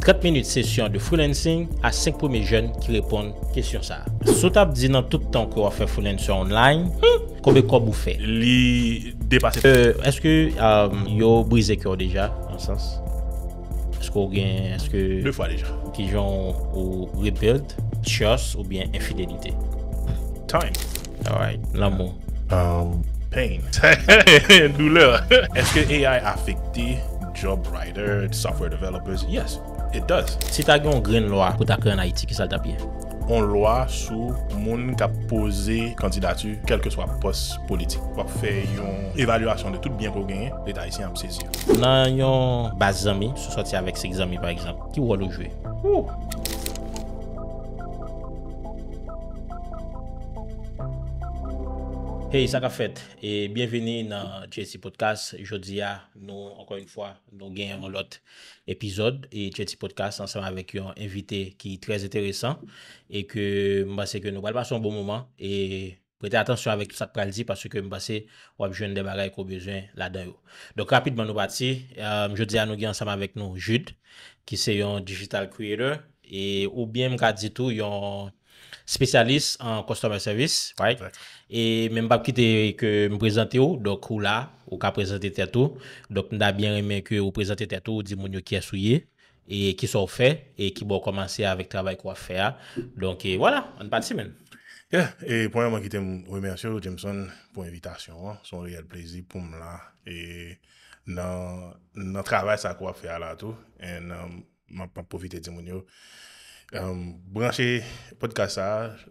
30 minute session de freelancing a 5 premiers jeunes ki reponde kesyon sa Sotap di nan tout temps ki ou a fè freelancer online Koube koubou fè? Li depase euh, Est-ce que euh, yo brise coeur deja? An sens? Est-ce que ou gen Est-ce que Mew fwa deja Ki joun ou rebuild chios ou bien infidelite Time Alright L'amour um, Pain Noule Est-ce que AI affecti job writer software developers Yes It does Si ta gen yon gren loa Pou ta ken yon haiti ki salta bien Yon loa sou Moun ka pose Kantidatu Kelke swa post politik Wap fe yon Evaluasyon de tout bien kou genye Le Tahitien absesi Nan yon Bazami Sou soti avek se gzami par ekzamp Ki wolo jwe Wou Hey sa ka fet, e bienveni nan JT Podcast. Jodi ya nou, ankon yon fwa, nou gen yon lot epizod. E JT Podcast ansama vek yon evite ki trez eteresan. E ke mbase gen nou wale pasyon bon mouman. E prete atensyon avek tout sa pralzi, pasyo ke mbase wap jwen demaray ko bejwen la dayo. Donk rapidman nou bati, mjodi euh, ya nou gen ansama vek nou Jude, ki se yon digital creator. E ou bien mkadi tou, yon spesyalist an customer service. Waj, waj. E men pap kite ke m prezante yo, dok ou la, ou ka prezante tetou. Dok m da byen remen ke ou prezante tetou, di moun yo ki asoye. E ki sou fe, e ki bon komanse avik travay kwa fe a. Donke, wala, anpati men. Ya, e pwoyan man kite m remensye ou Jemson pou evitasyon. Son real plezi pou m la. E nan travay sa kwa fe a la tou. E nan pap povite di moun yo. Branche podcast saj.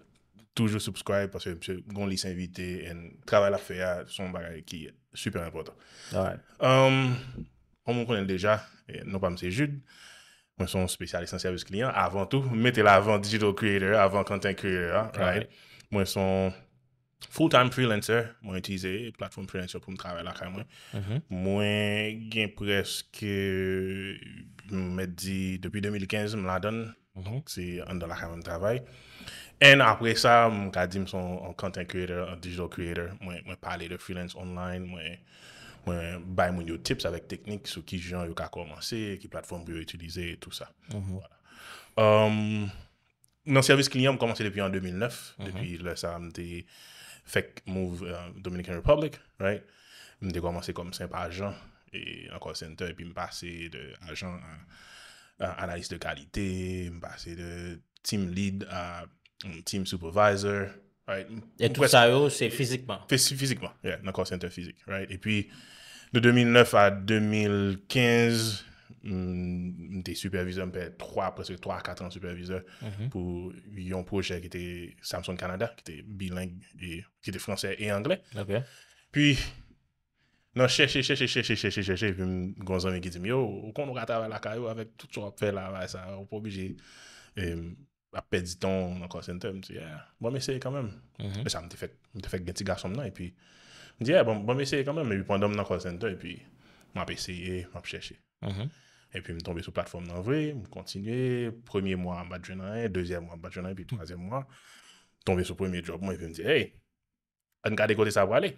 Toujou subscribe, paswe mse gon li s'invite um, non en travay la feya, son bagay ki super impotant. Awe. On moun konen deja, non pa mse jude, mwen son spesyalisanservis klien, avan tou, mette la avan digital creator, avan content creator, a, right? Mwen son full-time freelancer, mwen itize platform freelancer pou m travay la kwa mwen. Mwen gen preske, mwen mette di, depi 2015 m la don, si an do la kwa m travay. En apre sa, mwen ka di mson an content creator, an digital creator, mwen pale de freelance online, mwen mwen bay moun yo tips avek teknik sou ki jan yo ka komanse, ki platform yo itulize, tout sa. Nan servis klinyan mwen komanse depi an 2009, depi lè sa, mwen te fek move euh, Dominican Republic, right? Mwen te komanse kom semp ajan e an call center, epi mwen pase de ajan an analist de kalite, mwen pase de team lead a Mm, team supervisor, right? Et tout ça, yo, oh, c'est physiquement. Physiquement, yeah, non-concentre physique, right? Et puis, de 2009 à 2015, m'était superviseur, m'pè 3, presque 3-4 ans superviseur mm-hmm. pour yon projet qui était Samson Canada, qui était bilingue, qui était français et anglais. Ok. Puis, non, chè, chè, chè, chè, chè, chè, chè, chè, chè, chè, et puis m'gonzame qui dit, yo, ou kon nou gata avè la karyo, avè tout ça, fè la, avè ça, ou pou bi jè... a dans ton call center. Je me suis ah, mhm. dit, ah, bon, mais c'est quand même. Mais ça m'a fait, m'a fait un petit garçon Et puis, je me suis dit, bon, bon, mais quand même. Et puis, pendant que call et puis, je m'a essayé, je m'a cherché. Et puis, je suis tombé sur la plateforme en je me continué. Premier mois, je m'a Deuxième mois, je m'a Et puis, troisième mois, je tombé sur le premier job. et puis, je me dire dit, hey, on garde côté ça pour aller.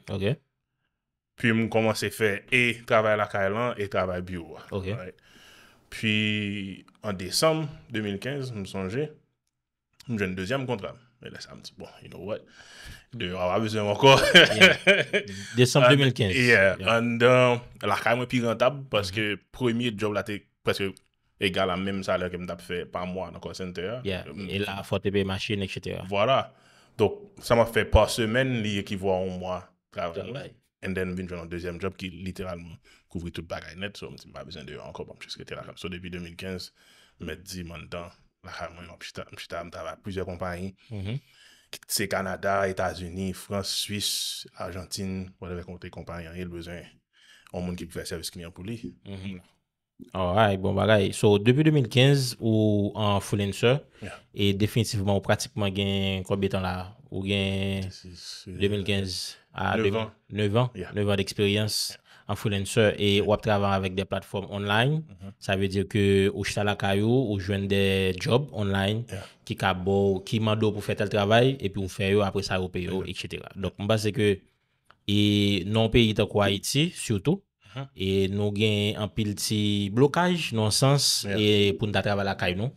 Puis, je commencé à faire et travailler à la Kailan et travailler bureau. Ok. Puis, en décembre 2015, je me suis Mwen jwen n dezyan m kontra m, mwen lese a m ti, bon, you know what? Deyon ava bezan m anko. Desan 2015. Yeah, and, euh, lakay mwen pi rentab, paske premiye job la mm. te preske egal an mem salar ke m tap fe pa mwa nan konsente ya. Yeah, il a fotebe masjen, etc. Voilà, dok, sa m a fe pa semen, li ye ki vwa an mwa. And then, mwen jwen n dezyan job ki literal kouvri tout bagay net, so m ti m ava bezan deyon anko, bam cheske te la. So, devy 2015, mwen di man dan Mwen an mwen yon mjita mwen taban. Plyser kompanyen. Ki mm-hmm. tse Kanada, Etasuni, Frans, Suis, Argentine. Mwen an mwen mwen konti kompanyen. Yon bezan yon moun ki pou fè servis kimi an pou li. Ou hay, bon wala yon. So, debi 2015 ou an fulensan. E definitivman ou pratikman gen koub etan la. Ou gen 2015. 9 an. 9 an. 9 an d'eksperyans. Ya. en freelancer et ou travailler avec des plateformes online, mhm. ça veut dire que ou chita la caillou ou joindre des jobs online ligne, qui cabo qui mando pour faire tel travail et puis on fait après ça au paye etc. Donc on pense que et non pays tant Haïti surtout mhm. et nous gain un pile petit blocage non sens et pour nous travailler la caillou nous.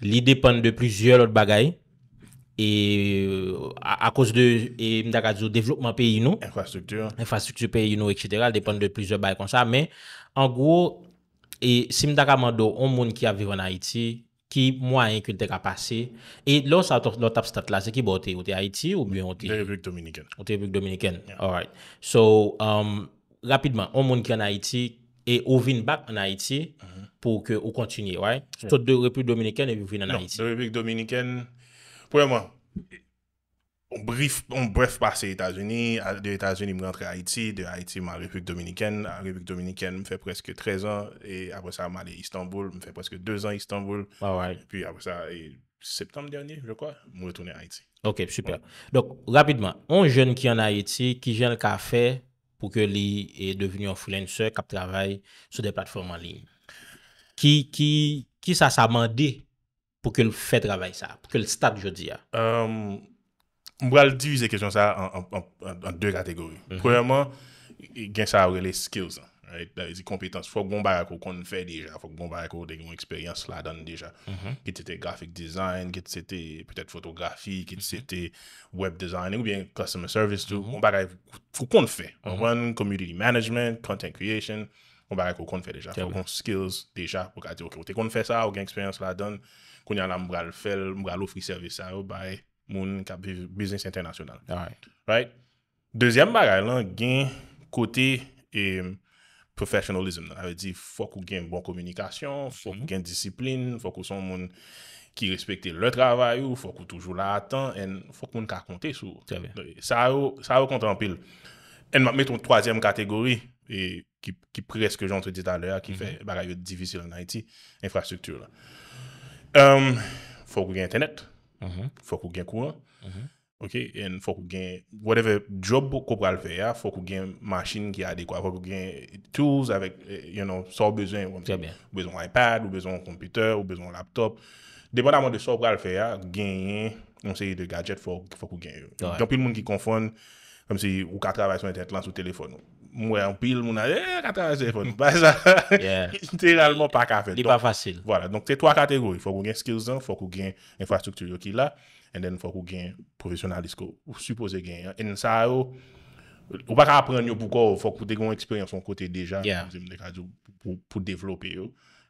L'idée dépend de plusieurs autres bagailles E, a kouz de e, mdaka zou devlopman pe yon nou, infrastruktou pe yon nou, etc. Depende de plize bay kon sa, men, an gwo, si mdaka mando an moun ki aviv an Haiti, ki mwa yon kwen te ka pase, e lons an tap stat la, se ki bo ote ote Haiti ou byon ote? Ote Republik Dominikèn. So, um, rapidman, an moun ki an Haiti e ou vin bak an Haiti mhm. pou ke ou kontinye, woy? Sot Republik Dominikèn e ou vin an non, Haiti? Republik Dominikèn, premièrement, on brief, on bref passé États-Unis, de États-Unis je rentre à Haïti, de Haïti en République dominicaine, la République dominicaine me fait presque 13 ans et après ça m'aller à Istanbul, me fait presque 2 ans à Istanbul. Ah et puis après ça septembre dernier, je crois, me retourner à Haïti. OK, super. Donc rapidement, un jeune qui est en Haïti, qui vient le café pour que lui est devenu un freelancer qui travaille sur des plateformes en ligne. Qui qui qui ça pou ke nou fè travèy sa, pou ke l stak jodi a? Mw bè al divize kèsyon sa an dè kategori. Prèman, gen sa a rele skills. Da li di kompetans. Fòk bon bè akou kon fè deja. Fòk bon bè akou de gen yon eksperyans la dan deja. Gète te grafik design, gète te pètè fotografi, gète te web design, ou bè customer service. Fòk bon bè akou kon fè. On wè an community management, content creation. Fòk bon bè akou kon fè deja. Fòk bon skills deja. Ok, ou te kon fè sa, ou gen eksperyans la dan. konya la mbral fel, mbralo free service sa yo bay moun ka business internasyonal. Dezyanm bagay lan gen kote e, professionalism nan. Fok ou gen bon komunikasyon, fok ou mhm. gen disiplin, fok ou son moun ki respekte le travay ou, fok ou toujou la atan, fok ou moun ka konte sou. Sa yo kontran pil. Met ton twazyenm kategori ki preske jan te dit aler, ki fe bagay yo divisyon nan IT, infrastruktur la. Fok ou gen internet, fok ou gen kouran, fok ou gen whatever job pou kou pral fe ya, fok ou gen machine ki adekwa, fok ou gen tools, sor bezon iPad, ou bezon kompiteur, ou bezon laptop. Depan amon de sor pral fe ya, gen yon, yon seyi de gadget fok ou gen. Jompi l moun ki konfon, kom si ou ka travay son internet lan sou telefon nou. Mwen anpil, mwen anpil, eee, kata zepon, ba zan, ite ralman pa ka fe. Li pa fasil. Vwala, donk te 3 kategori, fwa kou gen skills an, fwa kou gen infrastrukturyo ki la, en den fwa kou gen profesionalist ko, ou suppose gen, en sa yo, ou pa ka apren yo pou kwa ou, fwa kou dekoun eksperyanson kote deja, mwen dekajou, pou devlopi yo,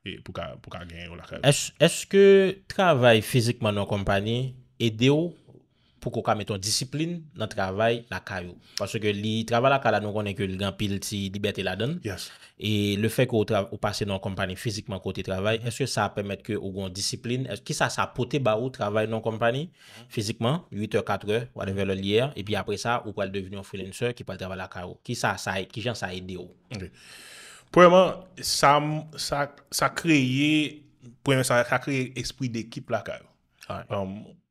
e pou ka gen yo la kade. Es ke travay fizikman ou kompani, edi yo? pou kou ka meton disiplin nan travay lakay ou. Paswe ke li travay lakay la nou konen ke li gampil ti dibete la den. Yes. E le fe kou pase nan kompani fizikman kote travay, eske sa apemet ke ou kon disiplin, eske sa sa pote ba ou travay nan kompani fizikman, 8 ou 4 ou anevel ol yer, e pi apre sa ou pal devinyon freelancer ki pal travay lakay ou. Ki jan sa aide ou. Pwèman, sa kreye, pwèman sa kreye ekspri dekip lakay ou.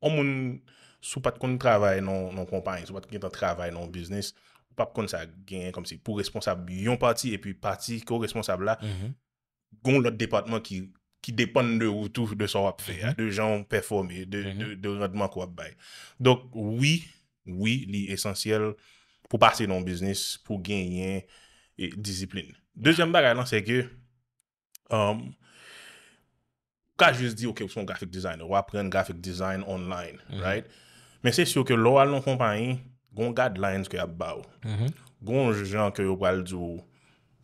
Omoun, um, sou pat kon nou travay nan non, non kompanye, sou pat kon nou travay nan bisnis, pap kon sa genye komsi pou responsabli yon pati epi pati ko responsabla mhm. goun lot departman ki depan de woutou de sa wap fè, mhm. de jan performe, de mhm. wadman kwa bay. Dok, wii, wii, li esensyel pou pase nan bisnis, pou genyen e disipline. Dejèm bagay lan seke, um, ka jous di, ok, wou son graphic designer, wap ren graphic designer online, right? Men se sou ke lou al nou kompanyen, goun gadline ke ap ba ou, goun jan ke yo pral djou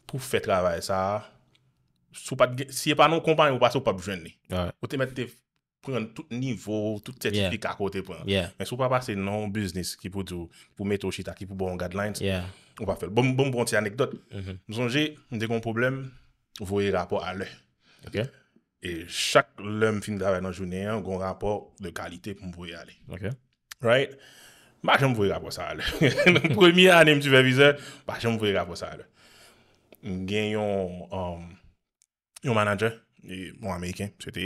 pou fè travay sa, sou pa, si e pa nou kompanyen ou pa se ou pa boujwen li. Ou te mette te prou an tout nivou, tout tetifik a kote pou an. Men sou pa pa se non biznis ki pou djou, pou mette ou chita ki pou bon gadline, ou pa fè. Bon, bon, bon, ti anekdot. Mou mhm. sonje, mde goun problem, vou yi rapor ale. E chak lèm fin da vè nan jounen, goun rapor de kalite pou mwoy ale. Ok. Right? Ba jèm vwe rapo sa alè. Nèm premye anèm ti ve vize, ba jèm vwe rapo sa alè. Gen yon manager, yon Ameriken, mse te,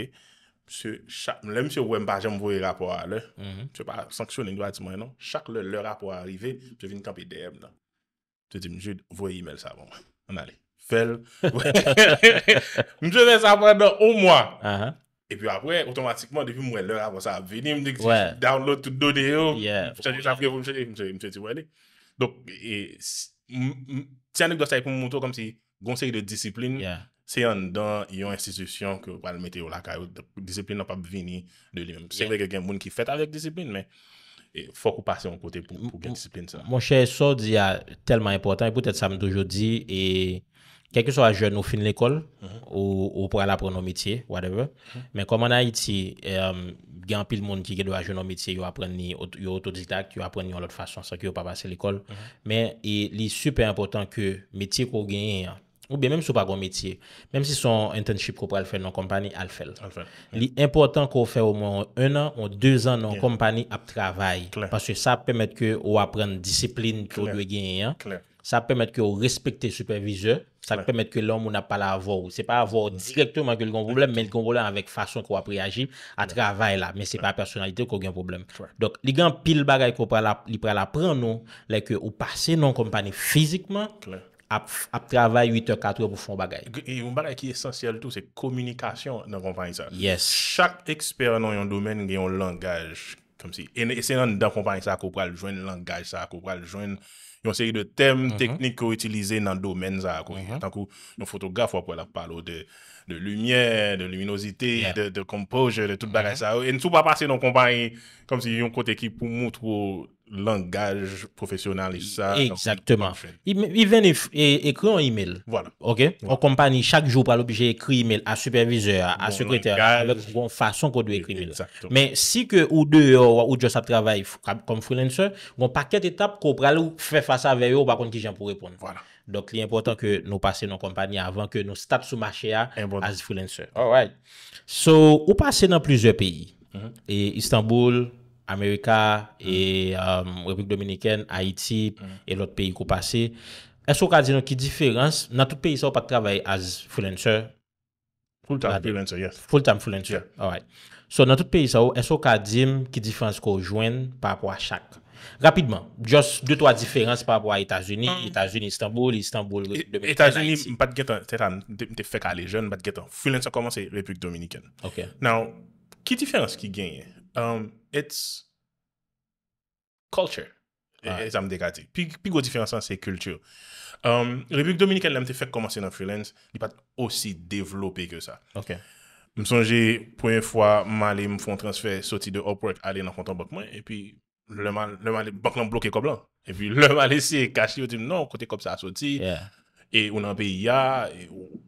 mse chak, mle mse wèm ba jèm vwe rapo alè, chè pa sanksyon nèk do ati mwen nan, chak lè lè rapo arive, jè vin kapè DM nan. Jè di mjè vwe e-mail sa avan wè. An alè, fel, mjè vwe sa avan wè o mwa. An an. E pi apwe, otomatikman, depi mwen lè, apwa sa ap vini, mdik ti download tout do de yo, msè ti wè li. Dok, ti anouk do sa ipou mwoto kom si gonsèk de disiplin, se yon dan yon institisyon ke wale mete yo la kaj, disiplin nop ap vini de li men. Se vè gen mwen ki fèt avèk disiplin, men, fòk ou pase yon kote pou gen disiplin sa. Mwen chè, so di ya telman important, pou tèt sa mdoujodi, e... Kèkè sou euh, a jen ou fin l'ekol, ou pou al apren nou metye, whatever. Men kom an a iti, gen pil moun ki gen nou a jen nou metye, yo apren ni yo autodidak, yo apren ni yo l'ot fason, sa ki yo pa pase l'ekol. Men li super important ke metye kou genyen, ou ben menm sou pa kon metye, menm si son internship kou pou al fèl nou kompani, al fèl. Li important kou fèl ou moun 1 an ou 2 an nou kompani ap travay. Pasè sa pèmèd ke ou apren disiplin kou genyen, sa pèmèd ke ou respèkte supervizeur, Sa ke pemet ke lom ou na non pa la avor. Se pa avor direktoman ke li kon problem, men li kon volan avek fason ko ap reagi a travay la. Men se pa a personalite ko gen problem. Donk, li gen pil bagay ko pre la pren nou, leke ou pase nan kompany fizikman ap travay 8h-8h pou fon bagay. Yon bagay ki esensyal tout, se komunikasyon nan kompany sa. Yes. Chak eksper nan yon domen, gen yon langaj. Kom si. E se nan nan kompany sa ko pral jwen langaj sa, ko pral jwen... yon seri de tem mhm. teknik ki yo itilize nan domen za akwen. Yon mhm. tankou, yon fotogaf wap wala palo de de lumiè, de luminosite, de kompoj, de tout mhm. bare sa. Yon e sou pa pase yon kompany kom si yon kote ki pou mout wou langaj profesyonel isa. Exactement. Even if ekri yon email. Voilà. Ok? O kompani chak jou pral obje ekri email a superviseur, a sekreteur. Bon fason kon dwe ekri email. Exactement. Men si ke ou de ou josa trabay kon freelancer, kon paket etap kon pral ou fe fasa veyo bakon ki jen pou repon. Voilà. Dok li important ke nou pase yon kompani avan ke nou stat sou mache a as freelancer. Alright. So, ou pase nan plize peyi. Mm-hmm. Istanbul, Amerika e um, Republik Dominikèn, Haiti e lot peyi ko pase. Enso ka di nou ki diferans, nan tout peyi sa ou pa trabay as freelancer? Full-time freelancer, yes. Full-time freelancer, alright. So nan tout peyi sa ou, enso ka di nou ki diferans ko jwen pa po a chak. Rapidman, just 2-3 diferans pa po a Etasuni, Etasuni-Istanbul, mm. Istanbul-Haiti. Etasuni, m pat getan, te fèk a le jen, m pat getan freelancer koman se Republik Dominikèn. Now, ki diferans ki genye? Um, it's culture. E sa m dekati. Pi go diferen san, se kultur. Um, Republik Dominik el m te fek komanse nan freelance, li pat osi devlopi ke sa. Ok. M sonje, pouen fwa, ma li m fon transfer, soti de op work, ale nan kontan bakman, e pi, le man, le man, bakman blok e koblan. E pi, le man lesi e kashi, yo ti m nan, kote kob sa soti. Yeah. E unan be ya,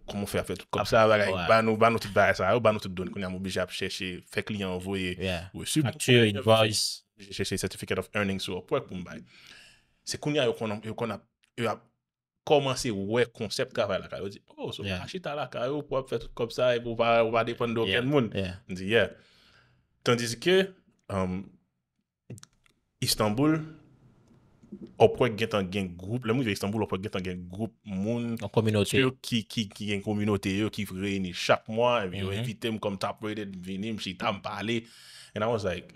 koumou e fe a fe tout kopsa, ban nou te bari sa, ban nou te doni, kouni an mou bije ap cheshe, fe kli an vwe, aktyu, in voice, cheshe certificate of earning sou, apwek pou mbay. Se kouni an yo kona, yo ap komanse, wey konsept ka vwe la ka, yo di, oh, sou akchi ta la ka, yo apwek fe tout kopsa, e apwek depon do ken moun. Ndi, yeah. Tandizi ke, um, Istanbul, opwe gen tan gen group, le mou yon Istanbul opwe gen tan gen group moun, an kominote yo, ki gen kominote yo, ki vreye ni chak mwa, e yo mhm. evite m kom tapre de vinim, si tam pale, and I was like,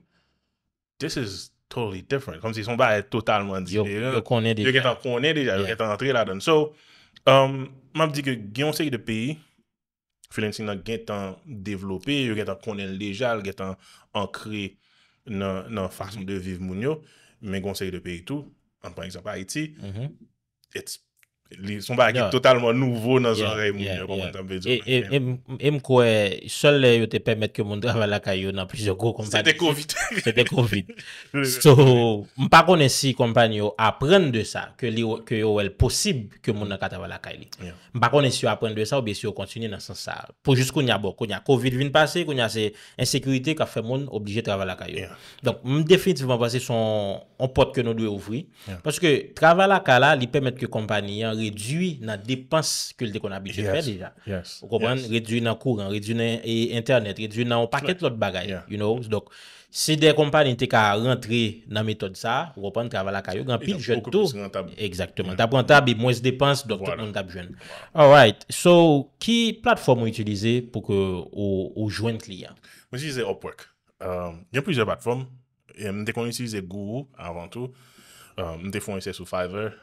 this is totally different, kom si son ba e totalman diye yo, yo gen tan konen deja, yo gen tan entre la don. So, m ap di ke gen yon sey de peyi, filen si nan gen tan developi, yo gen tan konen lejal, gen tan an kre nan fasyon de viv moun yo, men gen tan sey de peyi tou, on Brings Up Haiti, mm-hmm. it's li som ba akit totalman nouvo nan zon ray moun yo e mkwe sol yo te pemet ke moun travala kayo nan plis yo se te kovit se te kovit mpa kone si kompany yo apren de sa ke yo el posib ke moun nan katavala kayo mpa kone si yo apren de sa ou be si yo kontinye nan san sa pou jis koun ya bo, koun ya kovit vin pase koun ya se insekurite ka fe moun oblije travala kayo mdefinitivman m'm base son pot ke nou dwe ouvri paske travala kala li pemet ke kompany yo redwi nan depans ke l de kon abitye fè deja. Yes, yes. Ou kopan, redwi nan kouran, redwi nan internet, redwi nan ou paket lot bagay, you know. Dok, se mm. de kompan yon te ka rentri nan metod sa, ou kopan, kava la kayo, gampi jen tou. Yon pouk pouk pouk se rentab. Exactement. Ta rentab, yon mwen se depans, dok pouk mwen kap jwen. Alright. So, ki platform ou itilize pouk ou jwen kli ya? Mwen si ze Upwork. Yon plize platform. Mwen te kon itilize Google avantou. Mwen te fon yose sou Fiverr.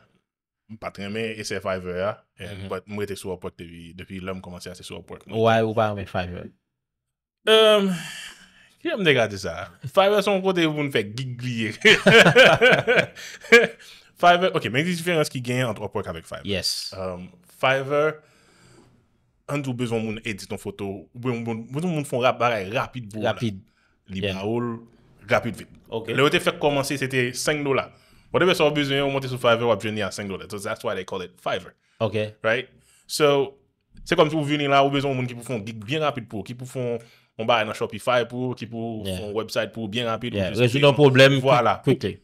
Patremen, ese Fiverr ya. Eh, mwen mhm. ete sou Upwork te vi. Depi lè mwen komanse ase sou Upwork. Ouwae, ouwae mwen Fiverr? Ki lè mwen dekade sa? Fiverr son kote mwen fè giglir. Fiverr, ok, men di diferans ki gen antre Upwork avèk Fiverr. Fiverr, an tou bezon moun edit an foto, bezon moun fon rap barè, rapide bou. Rapide. Li paoul, rapide fit. Le wote fèk komanse, sete 5 dolar. Whatever it's is you want to five or journey and single. So that's why they call it Fiverr. Okay. Right? So c'est comme si vous venez là, vous besoin de monde qui pour font gig bien rapide pour, qui font on va dans Shopify pour, qui pour yeah. font website pour bien rapide. Yeah. Résoudre un problème voilà. quickly.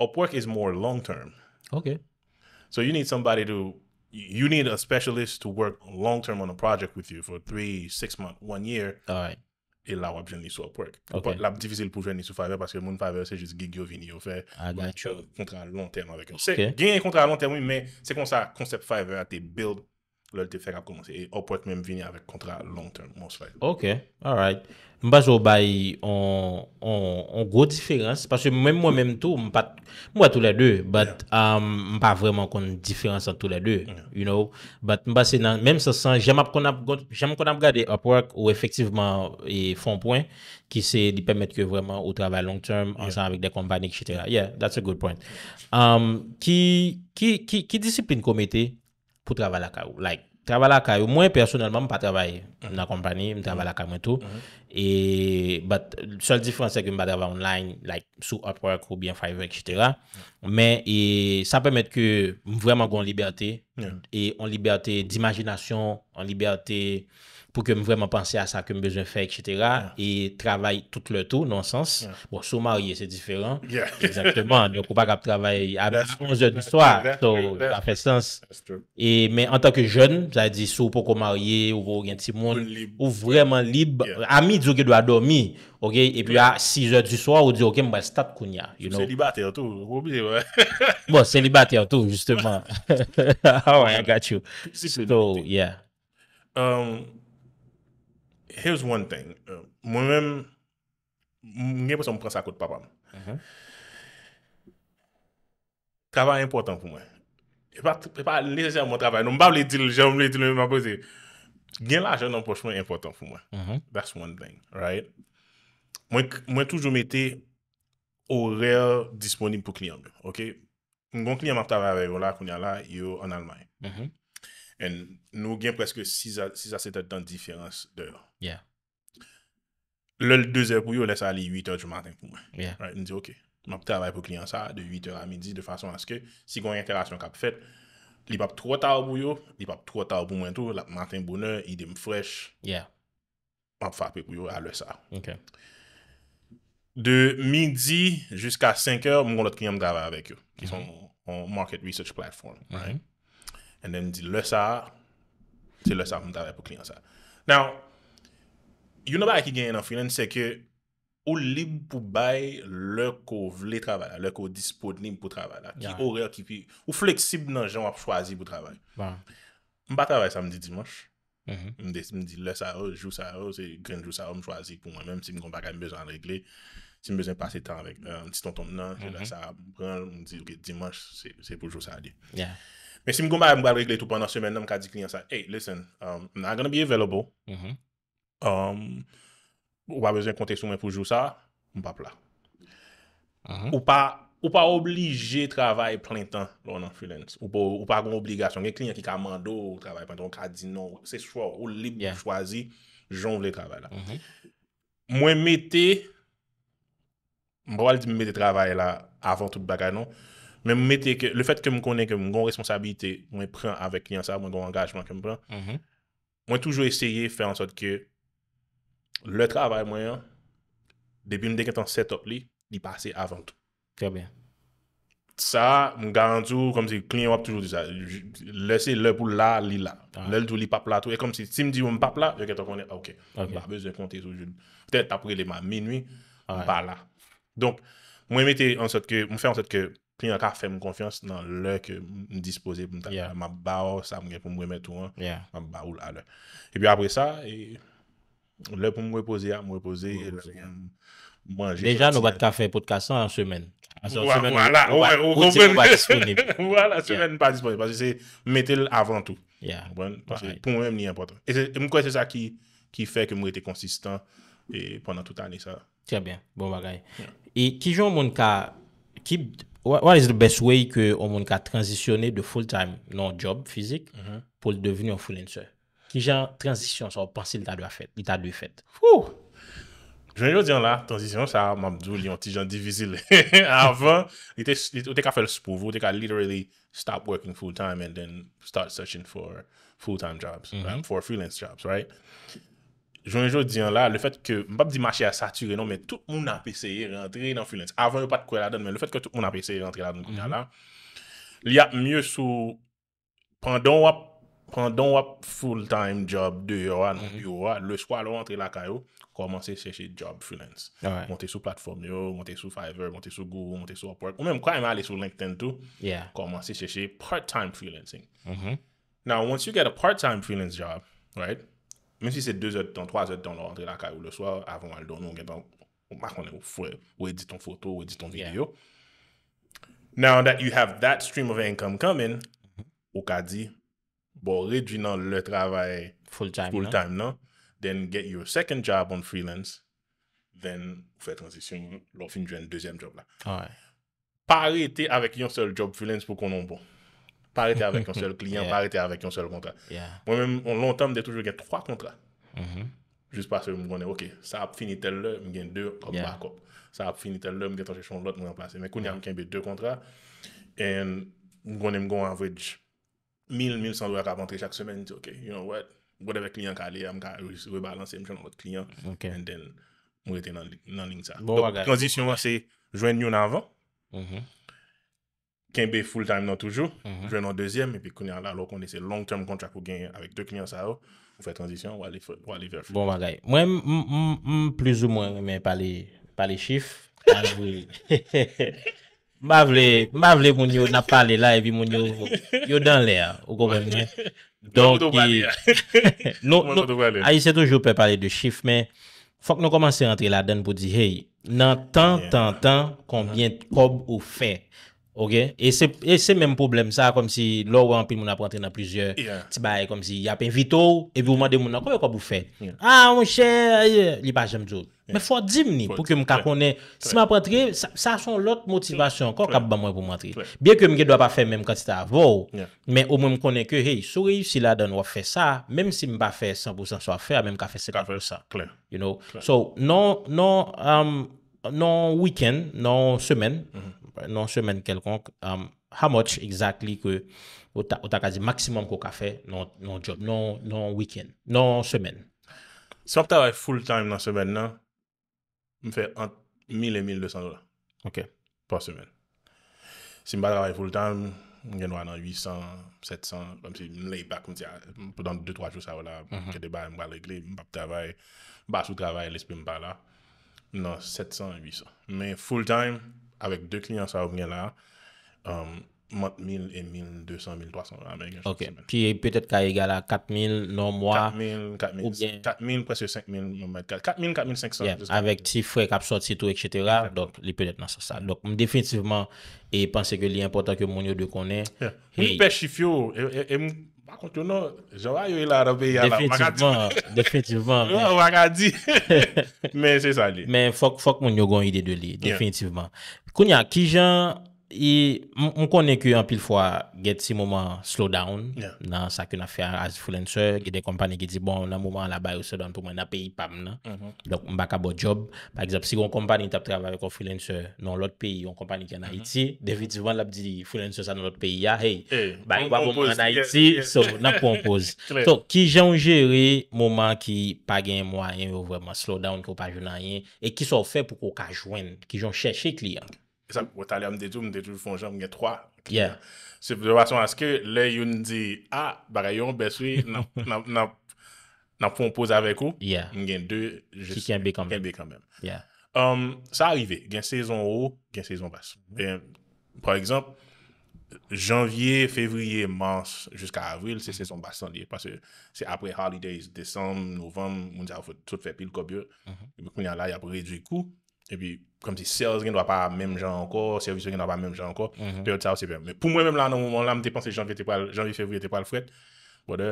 Upwork is more long term. Okay. So you need somebody to you need a specialist to work long term on a project with you for three, six months, one year. All right. et là, on a besoin de l'histoire pour La difficile pour jouer sur faveur parce que mon faveur, c'est juste gigio vini On fait ah, un euh, contrat à long terme avec eux. C'est Gagner un contrat à long terme, oui, mais c'est comme ça, concept faveur, t'es build, Le t'es fait à commencer. Et on peut même venir avec contrat long terme, most likely. Ok, alright. Mba zo bay on, on, on gros différence parce que même moi-même tout, moi tous les deux, but yeah. Um, pas vraiment qu'on différence entre tous les deux, yeah. you know. But c'est même ça, sent j'aime qu'on a j'aime qu'on a regardé où effectivement ils font point qui c'est de permettre que vraiment au travail long terme ensemble avec des compagnies etc. Yeah, that's a good point. Um, qui qui qui discipline comité pour travailler là like travaille à moins Moi, personnellement, je ne travaille pas dans la compagnie, je travaille à la et tout. Mm-hmm. Et, seule différence, c'est que je travaille online, like, sous Upwork ou bien Fiverr, etc. Mm-hmm. Mais, et, ça permet que vraiment une liberté, et en liberté d'imagination, en liberté. pou kem vreman pansi a sa kem bezon fèk, et cetera, e travay tout le tou, non sens, bo sou marye, se diferan, exactement, yo kou pa kap travay, a 11 ou 12 ou 12, bon, ah so, a fè sens, e, men an tak ke jön, sa di sou pou ko marye, ou um, gen ti moun, ou vreman lib, ami djouke dwa domi, ok, e pi a 6 ou 12 ou 12, ok, mwen stat koun ya, you know, bo, selibate yon tou, justeman, ha, ha, ha, ha, ha, ha, ha, ha, ha, Here's one thing. Mwen mwen, mwen gen pou se mwen pren sa kote papa mwen. Uh-huh. Tava important pou mwen. E pa lezyan mwen tava, mwen ba mwen le dil, jen mwen le dil mwen mwen apose. Gen la jen mwen pou se mwen important pou mwen. Uh-huh. That's one thing, right? Mwen toujou mwen te orèl disponib pou kliyang. Bon mwen kliyang ap tava vè yon la koun ya la, yon an almay. Mwen mwen. En nou gen preske 6 a 7 a ton diferans de yo. Yeah. Le 2 er pou yo, lese a li 8 er jo matin pou mwen. Yeah. Ndi yo, ok, map travay pou kliyan sa, de 8 er a midi, de fason aske, si kon yon interasyon kap fet, li pap tro ta ou pou yo, li pap tro ta ou pou mwen tou, lap matin pou nou, idem frech. Yeah. Map fapi pou yo, ale sa. Ok. De midi, jiska 5 er, moun lot kliyan mdrave avèk yo, ki son market research platform. Right. Mm-hmm. Ennen mi di, le sar, se le sar mwen tabay pou kliyansar. Now, yon anba a ki gen yon anfinan, se ke ou lib pou bay le ko vle travay la, le ko dispo li pou travay la, ki ore akipi, ou fleksib nan jen wap chwazi pou travay. Mwen bon. pa travay samdi dimanche, mwen mm-hmm. de si mwen di, le sar ou, jou sar ou, se gen jou sar ou mwen chwazi pou mwen menm, se mwen kon baka mwen bezan regle, se mwen bezan pase tan vek, euh, mwen mm-hmm. di ton ton nan, se le sar ou, mwen di dimanche, se pou jou sar ou. Men si m goma m wad regle tou pandan semen nan m ka di kliyan sa, hey listen, um, I'm not gonna be available, mm-hmm. um, ou pa bezen kontekstou men pou jou sa, m papla. Mm-hmm. Ou pa oblige travay plen tan lò nan freelance, ou pa goun obligasyon, gen kliyan ki ka mando ou oh, travay, pandan non, ou ka di nou, se swa ou li pou chwazi, joun vle travay la. Mwen mm-hmm. mette, m waldi m mette travay la avan tout bagay nou. Men mette ke, le fet ke m konen ke m goun responsabilite mwen pren avèk klien sa, mwen goun angajman ke m pren, mwen mm-hmm. toujou eseye fè an sot ke lè tra avè mwen an, debi m dek an ton set-up li, li pase avèntou. Ke bè. Sa, m gandou, kom se klien wap toujou di sa, lè se lè pou lè, lè lè. Lè lè tou li papla tou, e kom se si m di wè m papla, lè keton konen, ok. Ok. M pape zè konti sou joun. Petè ta pou gè lè ma minwi, m ah pa la. Donk, m wè mette an sot ke, m fè an sot ke... pli an ka fè moun konfians nan lèk m dispose pou m tanè. M ap baos ap m gen pou m wè mè tou an, m ap baoul alè. E pi apre sa, lèk pou m wè pose, ap m wè pose, m wè pose. Deja nou bat ka fè podcast an, an semen. Ou an la, ou an la. Ou an la, an semen, m pa dispose. Pase se metel avan tou. Pou m wè m ni apote. E m kwen se sa ki fè ke m wè te konsistan e pwennan tout anè sa. Trè bè, bon bagay. E ki joun moun ka, ki... Ou an pou an pou an moun ka tranjisyonè nan job fizik pou lè devènè an freelancer? Ki jan tranjisyon sa ou pansè lè ta dwe fèt? Jwen jò diyon la, tranjisyon sa a mabzou li an ti jan divizi le. Avan, ou lè te ka fè lè spouv. Ou lè te ka literally stop working full time and then start searching for full time jobs. Mhm. For freelance jobs, right? Jounjou diyan la, le fet ke, mbap Dimash ya sature non, men tout moun ap eseye rentre nan freelance. Avon yo pat kwe la don, men le fet ke tout moun ap eseye rentre la don kwenya la, li ap mye sou, pandon wap full-time job de mhm. yo an, ah yo an, le skwa lo rentre la kayo, kwa manse seche job freelance. Monte sou platform yo, monte sou Fiverr, monte sou Guru, monte sou Upwork, ou menm kwa yon ale sou LinkedIn tou, kwa manse seche part-time freelancing. Mhm. Now, once you get a part-time freelance job, right, Men si se 2 ote tan, 3 ote tan la rentre la ka ou le swa, avon al donon gen dan, ou makonnen ou fwe, ou edite ton foto, ou edite ton video. Now that you have that stream of income coming, ou ka di, bo rejwi nan le travay full time nan, non? then get your second job on freelance, then fwe transition, lo finjwen dezyen job la. Parete avèk yon sol job freelance pou konon bon. Parite avèk yon sel kliyan, parite avèk yon sel kontrat. Yeah. Mwen mèm, lontan mde toujwe gen 3 kontrat. Mm-hmm. Jus pasè mwen mwen gen, ok, sa ap fini tel lè, mwen gen 2, hop, bakop. Sa ap fini tel lè, mwen gen tanjè chon lòt mwen yon plase. Mwen koun yon kèmbe 2 kontrat, mwen gen mwen gen avèj 1000-1100 dolar kap antre chak semen, mwen gen, ok, you know what, whatever kliyan ka li, mwen gen yon balansè, mwen gen yon kliyan, mwen gen mwen gen nan link sa. Bon wakar. Kondisyon mwen se, jwen yon avè kenbe full-time nou toujou, jwinen nou dezyenm epi kounen an la loin kóne se long term kontrak pou genyen apik de klyemos ha ou ou fè tranzisyon ou alen fò, ou alen viyer fruit れた Mwen m m m m m m plus w mwen m wen paling paling chif M av ุ le m m av�le moun yo na ppale la evi moun yo yo dan le a ou go bè venye no nou Ay� Diamoulé � ri OK et c'est c'est même problème ça comme si l'on en pile mon dans plusieurs petits comme si il y a invité oh, et vous demandez mon comment quoi vous faites ah mon cher il pas jamais mais faut dire ni pour que me connais si m'a rentrer ça sont l'autre motivation encore qu'a moi pour montrer bien que me dois pas faire même quand à vous, mais au moins me connais que hey si réussi là dans on faire ça même si me pas faire 100% soit faire même qu'a faire ça. clair you know so non non um, non week-end non semaine mm-hmm. nan semen kelkon, how much exactly ou ta kazi maksimum kou ka fe nan non job, nan non week-end, nan semen? Si mwen ptavay full-time nan semen non, nan, mwen fe 1,000 et 1,200 dola. Po semen. Si mwen ptavay full-time, mwen genwa nan 800, 700, kom si mwen lay back, mwen te a, mwen ptavay 2-3 chous a wala, mwen kete ba, mwen gwa le gle, mwen ptavay, mwen ba sou kravay, lesepe mwen pa la, nan 700, 800. Mwen full-time, avèk 2 kliyon sa ou vnè la, mot 1000 et 1200, 1300 rame. Ok, pi pètèt ka egal a 4000, non mwa. 4000, 4000, 4000, presye 5000, 4000, 4500. Avèk ti frek, apso, ti tou, etc. Donk, li pètèt nan sa sa. Donk, mdefinitivman, e pansè ke li important ke moun yo de konè. Ya, moun pech ifyo, e moun, Contre, non, Joa, il a rabé, il a Définitivement, définitivement. Non, Wakadi. Mais c'est ça, Mais faut, faut que mon ait une idée de lui, définitivement. Kounia, qui genre, Moun konnen ki yon pil fwa ge ti mouman slowdown nan sakyo na fya as freelancer. Ge de kompani ge di bon nan mouman la bayo slowdown pou mwen na peyi pam nan. Mhm. Dok mbak a bo job. Par egzap, si yon kompani tap trabave kon freelancer nan lot peyi, yon kompani ki an mhm. Haiti, definitivman la bi di freelancer sa nan lot peyi ya, hey, eh, ba yon wak mwen an Haiti, so nan pou an pose. So, ki jan jere mouman ki pagyen mwa yon vwèmman slowdown, ki wopajwen an yon, e ki sou fe pou kou ka jwen, ki jan chèche kli an. Wot ale am dedu, am dedu fon jan, mwen gen 3. Yeah. Se pwede wason aske, le ah, yon di, a, bagay yon beswi, nan pou mpoze avek ou, mwen gen 2, ki ken be kamben. Sa arive, gen sezon ou, gen sezon bas. Par eksemp, janvye, fevriye, mars, jiska avril, se sezon bas san li. Pase se apre holidays, desanm, novam, mwen di a fote tout fe pil kobyo. Mwen kwen yon la, yon apre du kou. E pi, kom si sales gen do a pa mèm jan anko, servisyon gen do a pa mèm jan anko, period sa ou se bèm. Mè pou mwen mèm la anon moun la mèm depanse jan vi fèvri etè pa al fwèd, wè de...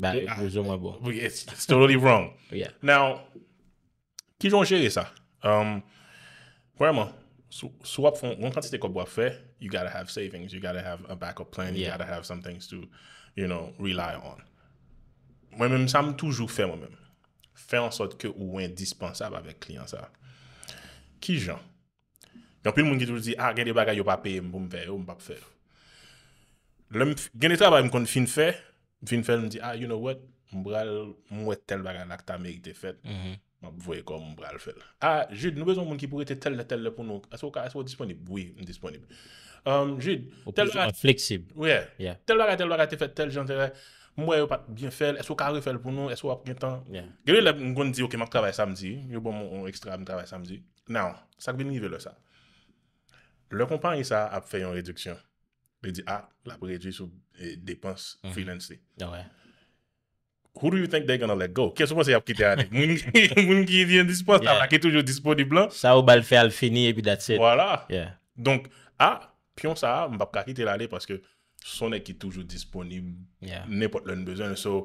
Bè, vizou mwen bo. It's totally wrong. Yeah. Now, ki jon jere sa? Prèman, sou ap fon, mwen kante se te kop wap fè, you gotta have savings, you gotta have a backup plan, you gotta have some things to, you know, rely on. Mwen mèm sa mèm toujou fè mwen mèm. Fè an sot ke ou wè dispensab avè kliyan sa a. Ki jan? Dampil moun ki touj di, a ah, geni baga yo pa peye m pou m veyo, m pa pfe. Geni traba m kon fin fe, fin fe m di, a ah, you know what, m bral mwet tel baga lakta mek te fet, mhm. m ap voye kon m bral fel. A ah, jid, nou bezon moun ki pou ete tel le tel le pou nou, aso ka aso disponib? Oui, disponib. Um, jid, tel baga... Flexib. Ouye, tel baga tel baga te fet, tel jan te fet, m wè yo pat bien fel, aso ka refel pou nou, aso ap gen tan. Geni le m kon di, ok, m ak travay samzi, yo bon m Nou, sak binivele sa, le kompan yi sa ap fè yon rediksyon. Le di, a, l ap rediksyon e depans filansi. Who do you think they're gonna let go? Kè souponsè y ap kite ade? Moun ki yon dispons, ap la ki toujou disponiblan. Sa ou bal fè al fini epi datse. Voilà. Donk, a, piyon sa a, mbap kakite lade paske sonè ki toujou disponiblan. Nèpot lè nbezène, so...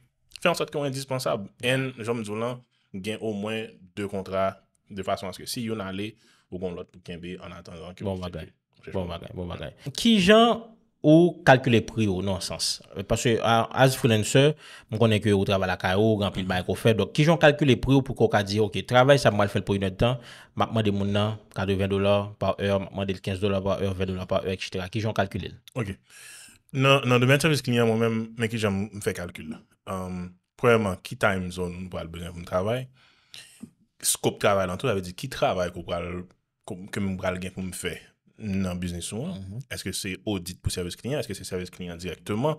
Fè ansat ki ou indispansab, en, jom djou lan, gen ou mwen de kontra de fasyon aske si yon anle, ou kon lot pou kenbe anantan lan. Bon bagay, bon bagay, bon bagay. Ki jan ou kalkule priyo nou ansans? Paswe, as freelancer, mwen konen ki ou travala kayo, ou gampil maye ko fè. Dok, ki jan kalkule priyo pou koka di, ok, travay sa mwen fèl pou yon etan, makman de moun nan, kade 20 dolar par eur, makman de 15 dolar par eur, 20 dolar par eur, etc. Ki jan kalkule? Ok. Nan domen servis klinyan mwen men, men ki jan mwen fè kalkyl. Prouèman, ki ta yon mwen zon mwen pral bezyan pou mwen travay? Skop travay lantou, avè di ki travay kwen mwen pral gen pou mwen fè nan biznis souan? Eske se audit pou servis klinyan? Eske se servis klinyan direktman?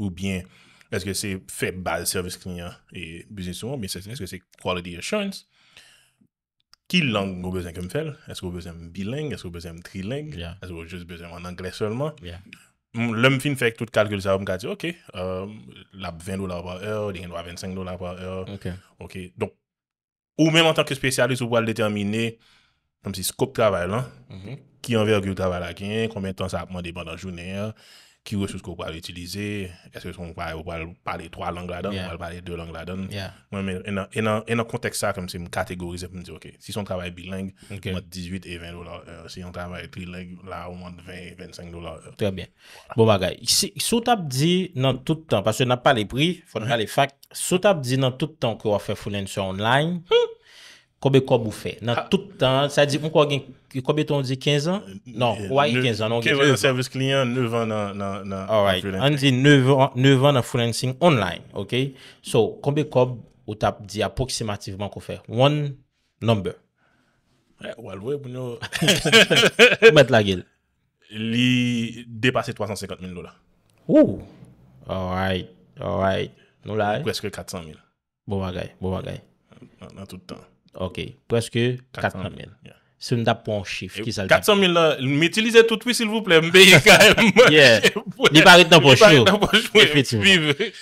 Ou bien, eske se fè bal servis klinyan et biznis souan? Mwen sè se se quality assurance? Ki lang mwen bezyan ke mwen fèl? Eske mwen bezyan bileng? Eske mwen bezyan trileng? Eske mwen bezyan an anglè solman? Ya. Lèm fin fèk tout kal gil sa wèm gati, ok, l ap 20 dolar par heure, di gen do ap 25 dolar par heure. Ou menm an tankè spesyalist, ou wèl detemine, tam si scope travèl, ki anveyo gil travèl a gen, konmen tan sa ap mwen depan dan jounè yè. ki wè chous kou pou al itilize, eske chou pou al pale 3 lang la don, ou pale pale 2 lang la don. Mwen men, en an konteks sa, kem se m kategorize, pou m se ok, si son travay bileng, mout 18 et 20 dolar, si yon travay trileng, la mout 20 et 25 dolar. Trè bie. Bon bagay, sou tap di nan tout tan, pasè nan pale pri, fò nan mm-hmm. pale fak, sou tap di nan tout tan kou wafè founen sou online, hè, hmm. Koube koub ou fe? Nan tout tan, sa di mkou gen, koube ton di 15 an? Nan, woy 15 an? 15 an service klien, 9 an nan freelancing. Alright, an di 9 an nan freelancing online, ok? So, koube koub ou tap di apoksimativeman kou fe? One number. Eh, woy lwe boun yo. Mwen la gel? Li depase 350.000 dola. Ou! Alright, alright. Nou la e? Preske 400.000. Bouwa gaye, bouwa gaye. Nan tout tan. Ok, preske 400.000. Se yon dap pon chif. 400.000 la, m'utilize tout pi s'il vous plait. M'beye ka. Li barit nan po chou.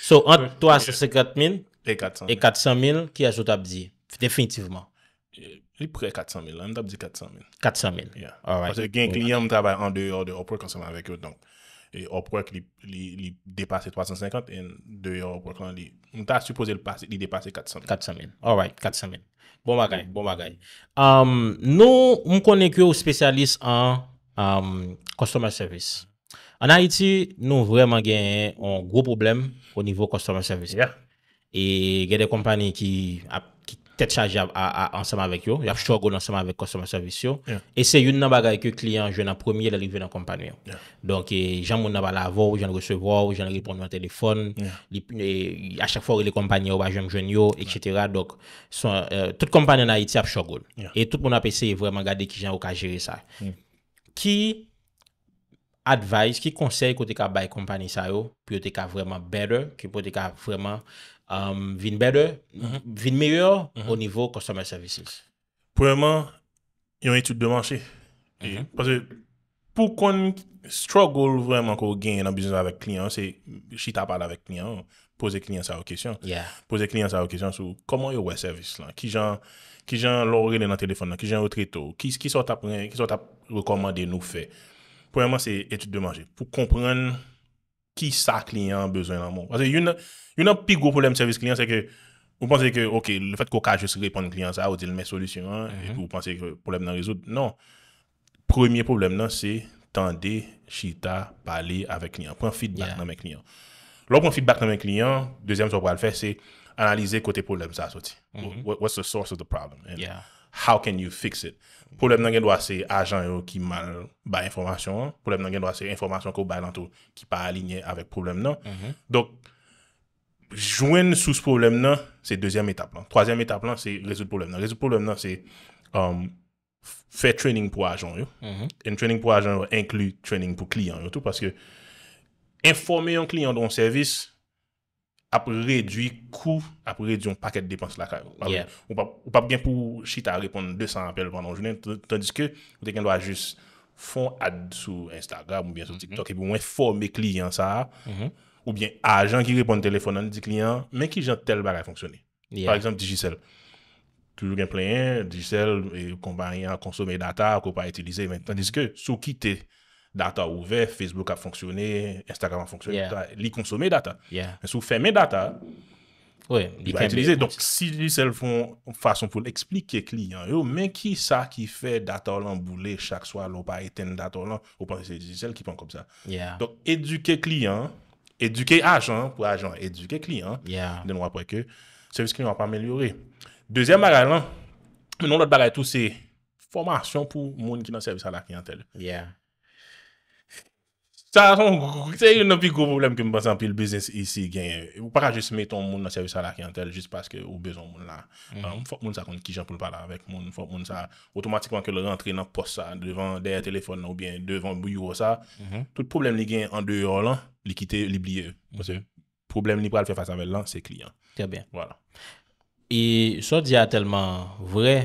So, an to as 50.000 e 400.000, ki as yo dap di? Definitiveman. Li pre 400.000 la, an dap di 400.000. 400.000. Ya, an se gen kliyam trabay an de yo de opor konsoman vek yo, donk. opwek e li depase 350 en deyo opwek lan li mta supose li depase 400 400 min, alright, 400 min bon bagay bon um, nou m konen kwe ou spesyalist an um, customer service an Haiti nou vreman genye an gro problem o nivou customer service e genye kompany ki ap tête chargée à, ensemble avec eux, il y ensemble avec customer service et c'est une avec que client jeune en premier d'arriver dans compagnie. Donc et j'en mon pas la voir, j'en recevoir, j'en répondre au téléphone, et, à chaque fois les compagnies ou j'aime jeune yo etc. Donc euh, toute compagnie en Haïti a struggle et tout mon monde a essayé vraiment regarder qui j'ai au gérer ça. Mm. Qui advise qui conseille que tu compagnie ça yo, puis tu cas vraiment better, que tu vraiment Um, vin better, mhm. vin meyur ou mhm. nivou customer services? Pouèman, yon etude de manche. Pou kon struggle vreman kon gen yon an bizons avèk kliyan, se chita pal avèk kliyan, pose kliyan sa wèk kisyon, pouze kliyan sa wèk kisyon sou, koman yon wèk service lan? Ki jan lorre le nan telefon lan? Ki jan wèk tréto? Ki sot ap rekomande nou fè? Pouèman, se etude de manche. Pou komprenn qui sa client besoin dans monde. Parce que une, un plus gros problème service client, c'est que vous pensez que, OK, le fait qu'on juste répondre client, ça, vous dites mes solutions, et vous pensez que le problème n'a résolu. Non. Premier problème, c'est tendez, chita, parler avec client. Prends feedback dans mes clients. Lorsqu'on feedback dans mes clients, deuxième chose qu'on va faire, c'est analyser côté problème ça sorti. What's the source of the problem? And How can you fix it? Poulèm nan gen dwa se ajan yo ki mal ba informasyon an. Poulèm nan gen dwa se informasyon ko ba lantou ki pa alinye avèk poulèm nan. Mhm. Donk, jwen sou s poulèm nan, se dezyem etap nan. Pouazyem etap nan, se rezout poulèm nan. Rezout poulèm nan, se fè training pou ajan yo. En mhm. training pou ajan yo, inklu training pou kliyan yo. Pouazke, informe yon kliyan don servis... ap redwi kou, ap redwi yon paket de dépense la ka. Ou pap gen pou chit a repon 200 apel pandan jounen, tandis ke, ou te gen do a jist fon ad sou Instagram ou bien sou mm-hmm. TikTok, e pou mwen fòmè kliyan sa ou bien a jan ki repon telefonan di kliyan, men ki jan tel bagay fonksyonè. Par exemple, Digicel. Tou gen plen, Digicel konpanyan konsome data konpanyan itilize, tandis ke, sou ki te Data ouve, Facebook a fonksyone, Instagram a fonksyone, li konsome data. Yeah. Men sou fèmè data. Oui. Li kèmbe. Li kèmbe. Donc si li sèl fon fason pou l'eksplike kliyan yo, men ki sa ki fè data lan boulè chak swa lò pa eten data lan, ou pan se li sèl ki pon kom sa. Yeah. Donc eduke kliyan, eduke ajan pou ajan, eduke kliyan. Yeah. Den wap wèkè, servis kliyan wap amelyore. Dezyèm bagay non, lan, nou lot bagay tou se, fòmasyon pou moun ki nan servis a la kliyantel. Yeah. Yeah. Sa yon nou pi gwo problem ki m banse anpil biznes isi genye. Ou para jesme ton moun nan servis ala kriyantel jis paske ou bezon moun la. Moun sa kon ki japon pala avek. Moun sa otomatikman ke l rentre nan pos sa devan deye telefon nou bien devan bouyou ou sa. Tout problem li genye an 2 euro lan, li kite li bliye. Monse. Problem li pral fe fasa vel lan, se kliyan. Te ben. Vola. E so diya telman vre.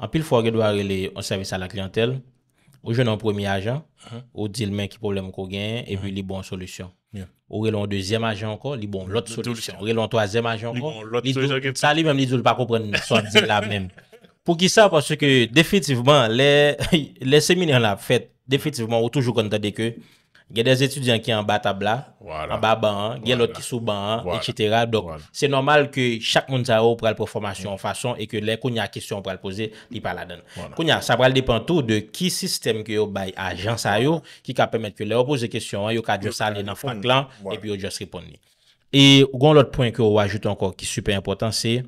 Anpil fwa gwe do a reley an servis ala kriyantel. Ou jen an premi ajan, uh-huh. ou dil men ki problem ko gen, e bi uh-huh. li bon solusyon. Ou re lon deuxième ajan kon, li bon lot solusyon. Ou re lon toazèm ajan kon, sa li men bon li doul pa koupren son dil la men. Pou ki sa, pwase ke defetiveman, le semini an la fèt, defetiveman, ou toujou konta deke, Gye dez etudyan ki an ba tabla, an ba ban, gye lot ki sou ban, etc. Dok, se normal ki chak moun sa yo pral pou formasyon ou fason e ki le kounya kisyon pral pose li pala den. Kounya, sa pral depan tou de ki sistem ki yo bay a jansay yo ki ka pemet ki le yo pose kisyon, yo ka djous ale nan fonklan e pi yo djous ripon li. E, goun lot pwen ki yo wajoute anko ki super impotant se...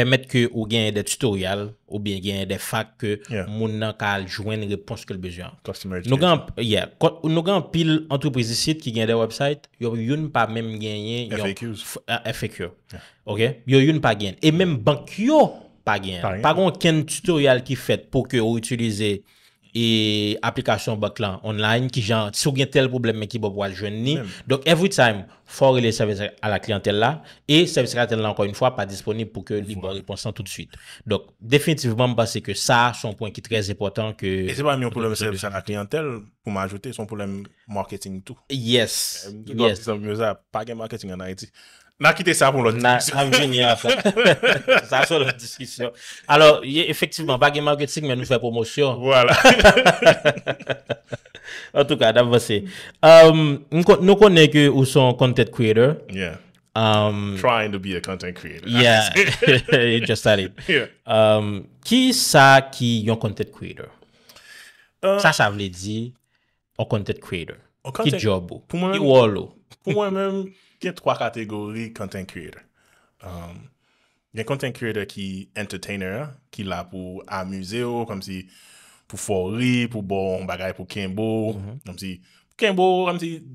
Pemet ke ou genye de tutorial, ou genye de fak ke moun nan kal jwen repons ke l bezyan. Customer education. Nou gen pil antropozisit ki genye de website, yo yon pa menm genye. FAQs. FAQ. Euh, ok? Yo yon pa genye. E menm bank yo pa genye. Par kon ken tutorial ki fet pou ke ou utilize... E aplikasyon bak lan online ki jan sou gen tel problem men ki bo bo al joun ni. Donk every time, fori le servis a la kliyantel la. E servis a la kliyantel la ankon yon fwa pa disponib pou ke libo reponsan tout de suite. Donk definitivman mba se ke sa son pwen ki trez epotan. E se pa mwen pou lèm servis a la kliyantel pou mwa ajoute son pou lèm marketing tou. Yes. Mwen mwen sa pake marketing anayeti. n'a quitté ça pour l'autre discussion. N'a venu à faire. ça, c'est l'autre discussion. Alors, effectivement, baguette marketing, mais nous fait promotion. Voilà. en tout cas, d'avancer. Euh, nous connaissons que nous sommes content creator. Yeah. Um, Trying to be a content creator. Yeah. you just started. Um, qui ça qui est un content creator? Euh, ça, ça veut dire un content creator. Un content... Qui job? Pour moi Pour moi-même. Gen kwa kategori content creator. Um, gen content creator ki entertainer, ki la pou amuse ou, pou fori, pou bon bagay pou kenbo, mhm. pou kenbo,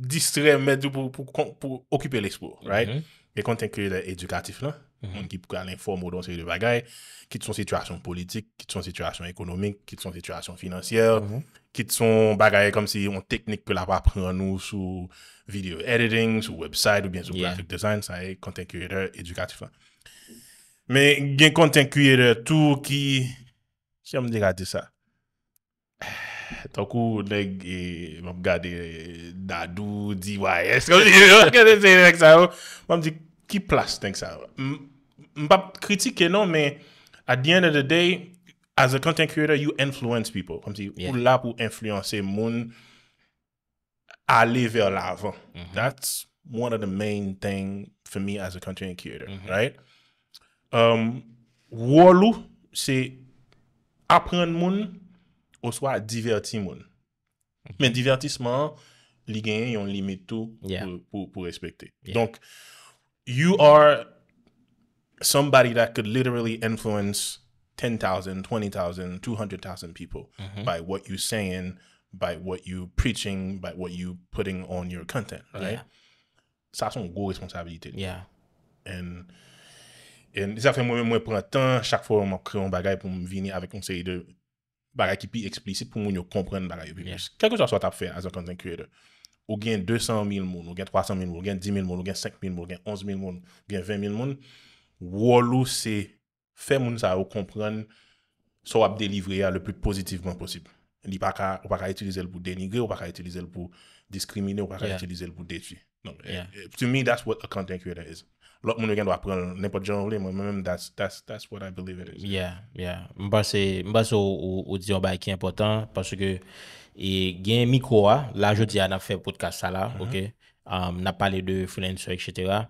distre, medou, pou okipe l'expo. Mhm. Gen content creator edukatif la, mhm. ki pou ka l'inform ou don seri de bagay, ki t son situasyon politik, ki t son situasyon ekonomik, ki t son situasyon finansyel. Kit son bagaye kom si yon teknik pou la pa pran nou sou video editing, sou website ou bien sou graphic design. Sa e konten kuyere edukatif la. Me gen konten kuyere tou ki... Se yon m di gade sa... Toukou, leg, m ap gade dadou, di waye. Esko, gen se yon ek sa yo. M ap di, ki plas tenk sa yo? M pa kritike non, men, a diyan e de dey... As a content creator, you influence people. Ou la pou influence moun ale ver la avan. Mm-hmm. That's one of the main thing for me as a content creator. Mm-hmm. Right? Um, Wolo, se apren moun ou swa diverti moun. Mm-hmm. Men divertisman, li gen, yon li met tou pou respekte. You are somebody that could literally influence 10,000, 20,000, 200,000 people mm-hmm. by what you're saying, by what you're preaching, by what you're putting on your content. Sa son go responsabilite. Yeah. En disa fe mwen mwen mwen pran tan, chak fo mwen kreyon bagay pou mwen vini avek konsey de bagay ki pi eksplisit pou mwen yo kompren bagay. Kèk yo sa sot ap fè as a content creator. Ou gen 200,000 moun, ou gen 300,000 moun, ou gen 10,000 moun, ou gen 5,000 moun, ou gen 11,000 moun, ou gen 20,000 moun, wolou se... Fè moun sa ou kompren sou ap delivre ya le pwit pozitivman posib. Li pa ka, ou pa ka etilize l pou denigre, ou pa ka etilize l pou diskrimine, ou pa ka etilize l pou detfi. Non, eh, eh, to me, that's what a content creator is. Lot moun ou gen dwa pran, nenpo gen roulé, mwen men, that's what I believe it is. Yeah, yeah. Mwen basse ou diyon ba ki important, paswe ke e, gen mikro a, la joti an ap fè podcast sa la, mm-hmm. ok? Um, an ap pale de founen sou, etc.,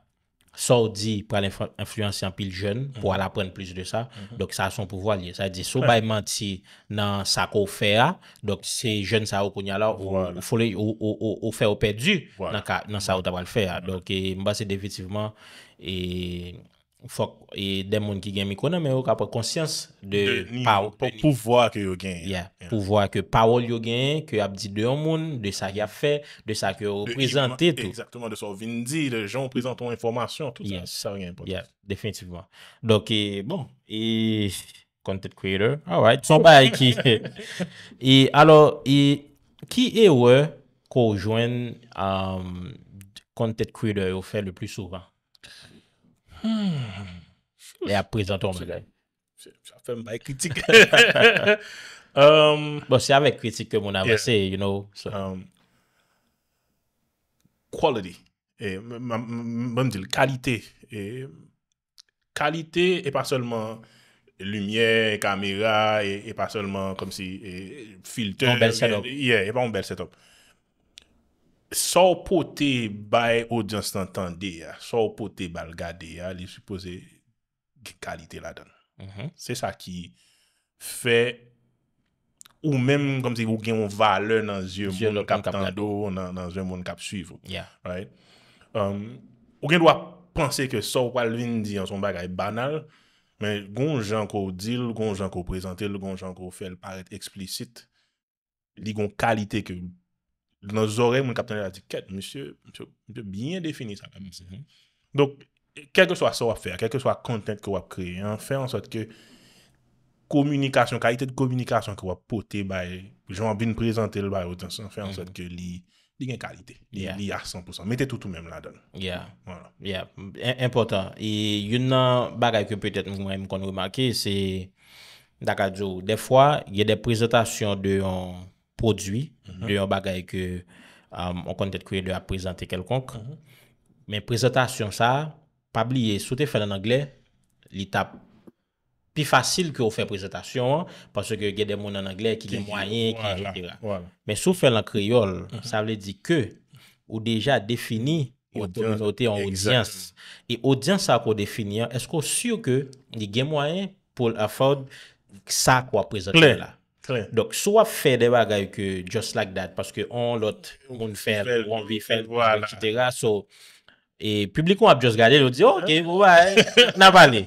Sò di, pran l'influensyon pil jen, mhm. pou al aprenn plis de mhm. sa, dok sa son pou volye. Sa di, sou bay manti nan sa ko fe a, dok se jen sa ou konya la, ou foli ou fe ou pedu, nan sa ou tabal fe a. Dok mba se devitivman, e... Fok, e den moun ki gen mikonan, men ou ka pa konsyans de pouvoa ke yo gen. Pouvoa ke paol yo gen, ke ap di de yon moun, de sa ki ap fe, de sa ki yo prezante. Exactement, de so vindi, de joun prezant ton informasyon, tout an, si sa yon gen pote. Yeah, definitivman. Donc, e, bon, e, content creator, alright, son pa e ki. E, alo, e, ki e ou e ko ou jwen content creator ou fe le plus souvent? E ap prezenton mwen gaye. Jafen m bay kritik. Bon, se y ave kritik ke moun avese, you know. Um, quality. Mwen di l kalite. Kalite e pa solman lumiye, kamera, e pa solman kom si filte. E pa m bel set-up. Sò pou te bay odjan stantande ya, sò pou te bal gade ya, li suppose gè kalite la don. Mm-hmm. Se sa ki fè ou menm komse ki ou gen yon vale nan zye moun kap tando, nan zye moun kap suyvo. Yeah. Right? Um, ou gen dwa panse ke sò walvin di anson bagay banal, men goun jankou dil, goun jankou prezantil, goun jankou fel paret eksplisit, li goun kalite ke banal nou zore moun kapten lè l'atiket, monsye, monsye, monsye, biye defini sa, kamise. Mhm. Donk, kelke swa sa wap fè, kelke swa kontent ki wap kre, fè an sot ke komunikasyon, kalite de komunikasyon ki wap pote bay, joun avin prezante lè bay, fè an sot ke li, li gen kalite, li a 100%, mette tout ou mèm la don. Yeah, yeah, important. Et yun nan bagay ke pwè tèt moun mwen mwen kon wè manke, se, daka djou, defwa, yè de prezantasyon de yon Mhm. de yon bagay ke an um, kon tet kriol yo ap prezante kelkonk men mhm. prezantasyon sa pabliye sou te fè nan anglè li tap pi fasil ke ou fè prezantasyon an paswè ke gè demoun nan anglè ki gè mwayen ki anjou tira. Mè sou fè nan kriol, sa vle di ke ou deja defini yon prezantasyon an audyans e audyans sa ak ou defini an, esko sou ke ni gè mwayen pou a fè sa ak ou ap prezantasyon la? Dok, sou ap fè dewa gwa yo ke just like that, paske an lot moun fèl ou an vi fèl ou an ki dewa, sou, e publikon ap just gade, yo di, oh, ok, woy, nan bane.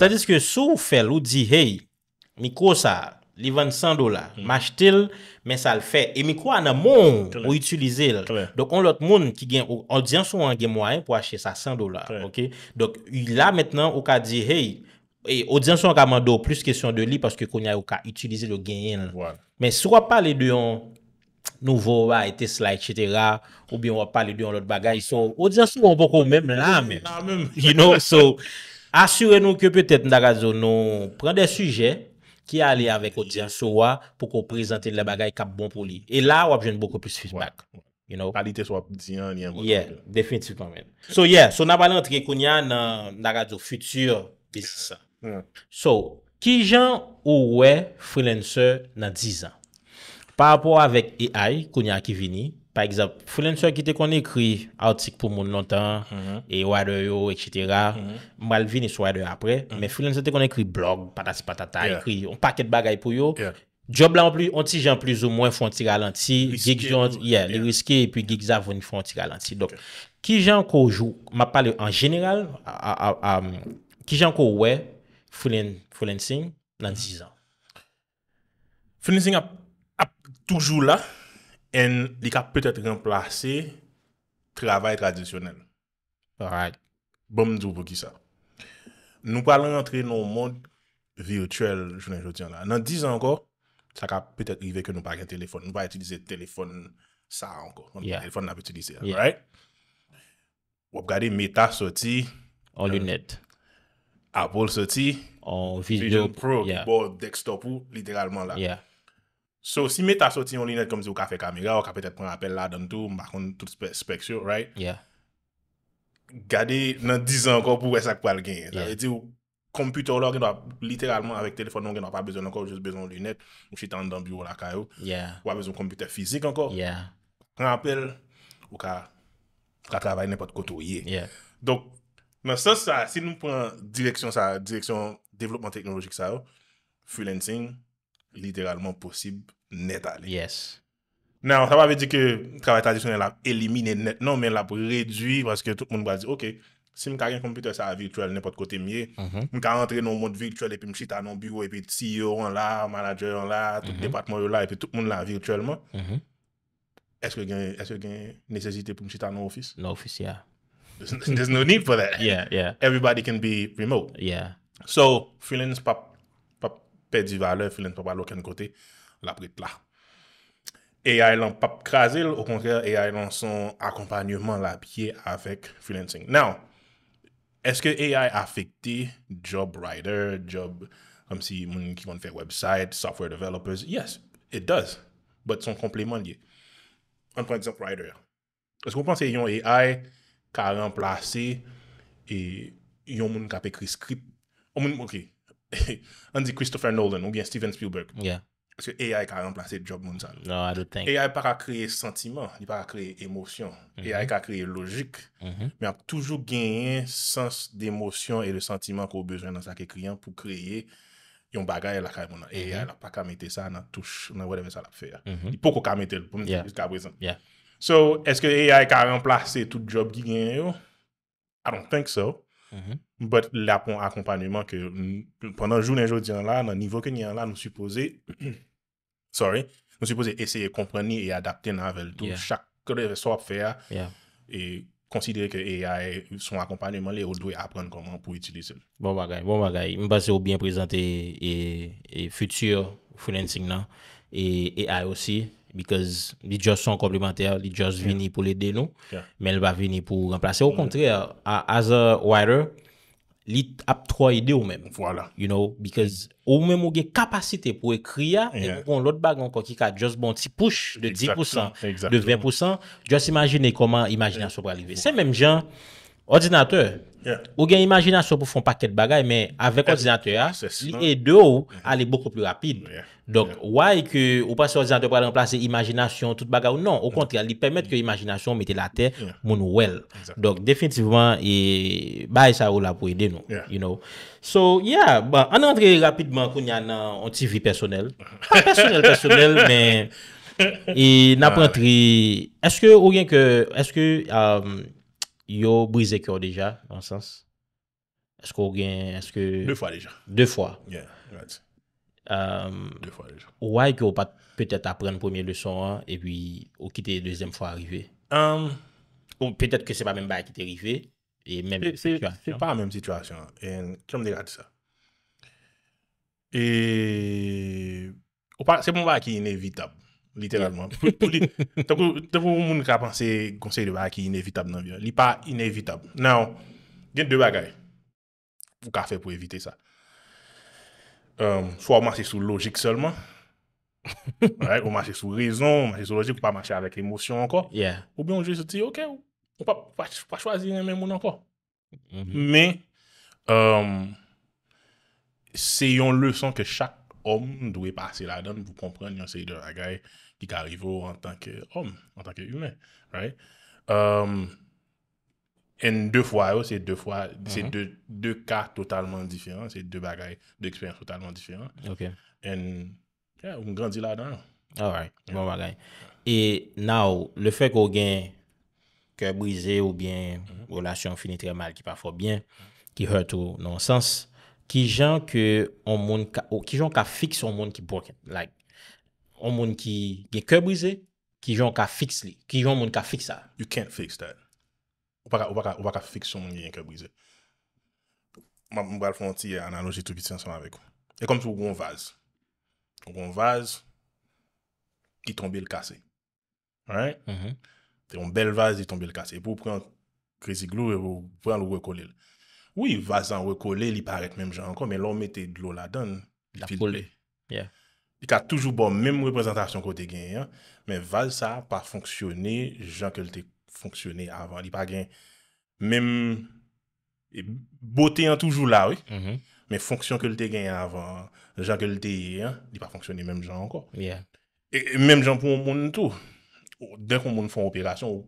Tandis ke sou fèl ou di, hey, mi kou sa li vant 100 dola, hmm. m'achetil, men sa l'fè, e mi kou an a moun ou itulizil. Dok, an lot moun ki gen, an diyan sou an gen mwayen pou achet sa 100 dola. Dok, la metnen ou ka di, hey, E audyansyon ka mando plus kesyon de li Paske konya yo ka itilize yo genyen Men sou wap pale diyon Nouvo wa, etes la, etc Ou bi wap pale diyon lot bagay So audyansyon wap bako mèm la mèm You know, so Asure nou ke peutet Ndagazo nou Pren de suje Ki a li avèk audyansyon wap Pou kon prezante la bagay kap bon pou li E la wap jen boko plus feedback Kalites wap diyon Definitif mèm So yeah, so nabalè entre konya Ndagazo futur Bis sa So, ki jan ou we Freelancer nan 10 an Par rapport avek AI Konya ki vini, par exemple Freelancer ki te konen kri Outik pou moun lontan, mhm. e wade yo Etc, mwal mhm. vini sou wade yo apre mhm. Me Freelancer te konen kri blog Patati patata, kri yon paket bagay pou yo Job la, onti jan plus ou mwen Fon ti galanti Yeah, le riske, epi geeks avon Fon ti galanti Ki jan ko jou, ma pale en general Ki jan ko we Fulensing nan hmm. dizan. Fulensing ap toujou la en li ka pwetet remplase travay tradisyonel. Alright. Bom djou pou ki sa. Nou palon yon tre nou mod virtuel jounen joutyan la. Nan dizan anko, sa ka pwetet rive ke nou pake telefon. Nou pa etilize telefon sa anko. Telefon nap etilize. Ou ap gade meta soti an lunet. Apple soti, Vision Pro, dekstop ou, literalman la. Yeah. So, si me ta soti yon linet kom si ou ka fe kamera, ou ka petet kon apel la don tou, mbakon tout speksyo, right? Yeah. Gade nan dizan anko pou wè sak pwal gen. Yeah. E ti ou, kompüter ou la gen wap, literalman avèk telefon nou gen wap ap bezon anko, jous bezon linet, ou chit an dan biwo lakay ou. Yeah. Ou ap bezon kompüter fizik anko. Yeah. Kon apel, ou ka, wak travay nepot koto ye. Yeah. Dok, Non, sa sa, si nou pran direksyon sa, direksyon developman teknologik sa yo, freelancing, literalman posib net ale. Yes. Nan, sa pa ve di ke travay tradisyon el ap elimine net nan, men el ap redwi, vaske tout moun ba zi, ok, si m ka gen kompite sa virtual, nepot kote mye, m mhm. ka rentre nou mod virtual epi m chita nou bureau epi CEO an la, manager an la, tout mhm. departement an la, epi tout moun la virtuelman, mhm. eske gen, eske gen nesezite pou m chita nou ofis? Nou ofis, ya. Ya. There's no need for that. Yeah, yeah. Everybody can be remote. Yeah. So, freelance pa pè di vale, freelance pa pa lo ken kote, la prit la. AI lan pa krasil, au kontre, AI lan son akompanyouman la piye afek freelancing. Now, eske AI afekte job writer, job, amsi moun ki kon fè website, software developers? Yes, it does. But son kompleman ye. An pre-exemple writer ya. Eske ou panse yon AI... ka remplase e yon moun ka pekri skrip. Ok, an di Christopher Nolan ou bien Steven Spielberg. Yeah. Aske e a yon ka remplase job moun sa. No, I don't think. E a yon pa ka kreye sentiman, e yon pa ka kreye emosyon. E mm-hmm. a yon ka kreye logik, mi mm-hmm. an toujou genyen sens d'emosyon e le sentiman ko bejwen nan sa ke kriyan pou kreye yon bagay mm-hmm. la ka yon. E a yon pa ka mette sa nan touche, nan whatever sa la pou fè ya. Po ko ka mette l pou moun ki yon ka brezant. Yeah, yeah. So, eske AI karen plase tout job gi gen yo? I don't think so. Mm-hmm. But la pon akompanyman ke pwennan jounen joun diyan la, nan nivou ke nyan la, nou suppose, sorry, nou suppose eseye kompreni e adapte nan vel tou chak kreve so ap fè ya e konsidere ke AI son akompanyman le ou dwe apren konman pou itilise. Bon bagay, bon bagay. M basè ou bien prezante e, e, e future freelancing nan e AI osi because li just son komplementer, li just vini pou lede nou, men l va vini pou remplase. Ou kontre, mm. as a writer, li ap troye de ou men. Voilà. You know, because ou men mouge kapasite pou ekri ya, e pou kon lout bagan kon ki ka just bon ti push de 10%, de 20%, just imagine koman imagine a sopra leve. Se menm jan, Ordinateur, ou gen imajinasyon pou fon paket bagay, men avèk eh, ordinateur, li e de ou, alè beaucoup plus rapide. Donc, why ou pas se ordinateur pou alè remplase imajinasyon, tout bagay ou non, au kontral, li pèmète ke imajinasyon mette la tè, moun ou wel. Donc, definitivman, e, bae sa ou la pou ede nou. So, yeah, anandre bon, rapidman kou nyan nan TV personel. Pas personel, personel, men, e nan prantri, eske ou gen ke, eske, yo brisé cœur déjà, dans le sens. Est-ce qu'on gagne. Est-ce que... Deux fois déjà. Deux fois. Yeah, euh, deux fois déjà. Ouais, que pas peut-être apprendre première leçon hein, et puis au quitter deuxième fois arrivé. Um, ou peut-être que c'est pas même bail qui est arrivé et même c'est pas la même situation et comme de ça. Et c'est pour moi qui est inévitable. Literalman. Tavou moun ka panse konsey de bagay ki in evitab nan vi. Li pa in evitab. Nou, gen de bagay. Fou ka fe pou evite sa. Um, Fou a ou manche sou logik solman. Ou manche sou rezon, ou manche sou logik, ou pa manche avek emosyon anko. Ou bi anjou se ti, ok, ou pa chwazi yon men moun anko. Mm-hmm. Men, um, se yon le son ke chak, Om dwe pase ladan pou kompren yon seyi de lagay ki ka rivo an tanke om, an tanke yume, right? En de fwa yo, se de fwa, se de de ka totalman diferan, se de bagay, de eksperyans totalman diferan. Ok. En, ya, ou m grandi ladan yo. Alright, bon bagay. E now, le fek ou gen ke brize ou bien ou mm-hmm. lasyon fini tre mal ki pa fwa bien, ki hurt ou non sens... Ki jan ke an moun, ki jan ka fix an moun ki boke. Like, an moun ki gen kè brise, ki jan ka fix li. Ki jan moun ka fix sa. You can't fix that. Ou pa ka fix an moun gen kè brise. Mwa mwa al fwanti, an aloji tout biti ansama vek ou. E kom ti ou goun vaze. Goun vaze, ki tombe l kase. Alright? Te mm-hmm. yon bel vaze, ki tombe l kase. E pou pre an kriziglou, e pou pre an louwe kolil. Oui, va zan rekole, li paret mem jan anko, men lò mète dlo la don. La kole, yeah. Di ka toujou bon, mem reprezentasyon ko te gen, men va zan pa fonksyone, jan ke lte fonksyone avan. Li pa gen, mem, boten toujou la, oui, men fonksyon ke lte gen avan, jan ke lte ye, li pa fonksyone mem jan anko. Yeah. E mem jan pou moun tou, den kon moun fon operasyon,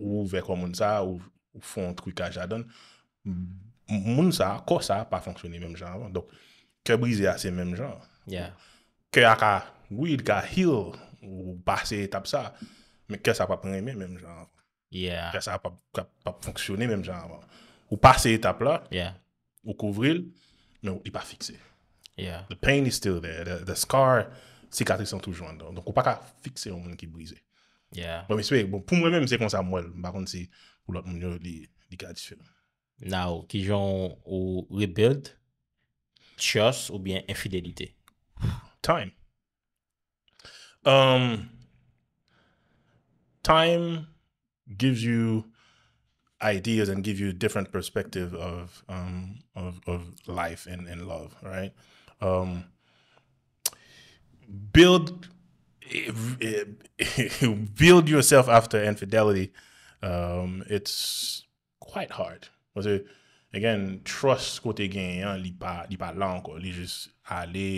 ou vek kon moun sa, ou fon trikaj la don, moun sa, ko sa, pa fonksyonè mèm jan avan. Dok, ke brise a se mèm jan avan. Ke a ka, wil ka heal ou pa se etap sa, mè ke sa pa preme mèm jan avan. Ke sa pa fonksyonè mèm jan avan. Ou pa se etap la, ou kouvril, nou, i pa fikse. The pain is still there. The scar, sikatri san toujou an don. Ou pa ka fikse moun ki brise. Pou mwen mèm, se kon sa mwel. Bakon si, ou lot moun yo li ka difenan. Now, qui genre ou rebuild, trust, ou bien infidélité? Time. Um, time gives you ideas and gives you a different perspective of um, of, of life and, and love, right? Um, build build yourself after infidelity. Um, it's quite hard. Wase, again, trust kote gen yon li pa, li pa lanko, li jis ale,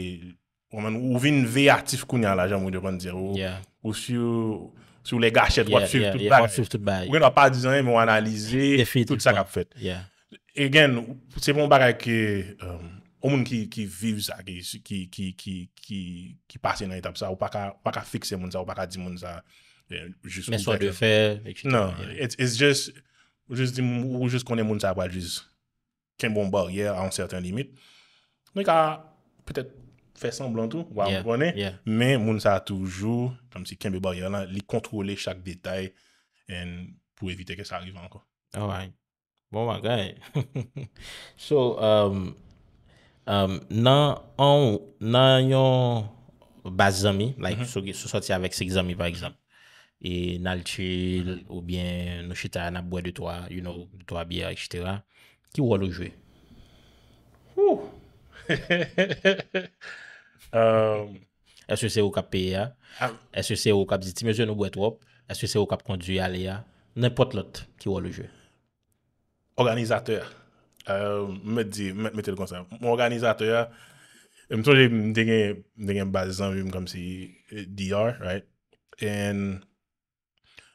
waman, ouvin vey atif koun yon la jom, wou devon dire, ou si ou, si ou le gachet, wap suiv tout bag, wou gen wap pa dizan yon, wou analize, tout sa kap fet. Again, sepon bag a ke, ou moun ki, ki viv sa, ki, ki, ki, ki, ki pase nan etap sa, ou pa ka, ou pa ka fikse moun sa, ou euh, pa ka di moun sa, jis ou, jis ou. Mè so de fè, ek fitan. Non, it's, it's just, Ou jist konen moun sa apwa jiz Ken bon bar yer an certain limit Moun ka Petet fe semblon tou Moun sa toujou Kam si ken ah bon bar yer la Li kontrole chak detay Pou evite ke sa arrive anko Bon wakay So um, um, Nan an ou Nan yon Bas zami mhm. Sou soti avek se zami par example e nal chil, ou bien nou chita nan boye de towa, you know, towa biya, etc. Ki wò lò jwe? Wou! He he he he he he! Ehm... S.O.C. wò kap pe ya? S.O.C. wò kap ziti mèjè nou boye twop? S.O.C. wò kap kondi yale ya? Nè pot lot ki wò lò jwe? Organizatè ya. Euh, mè te lè konsèm. Mè organizatè ya, mè tonje m denge m denge bazan mèm kom si eh, D.R., right? And...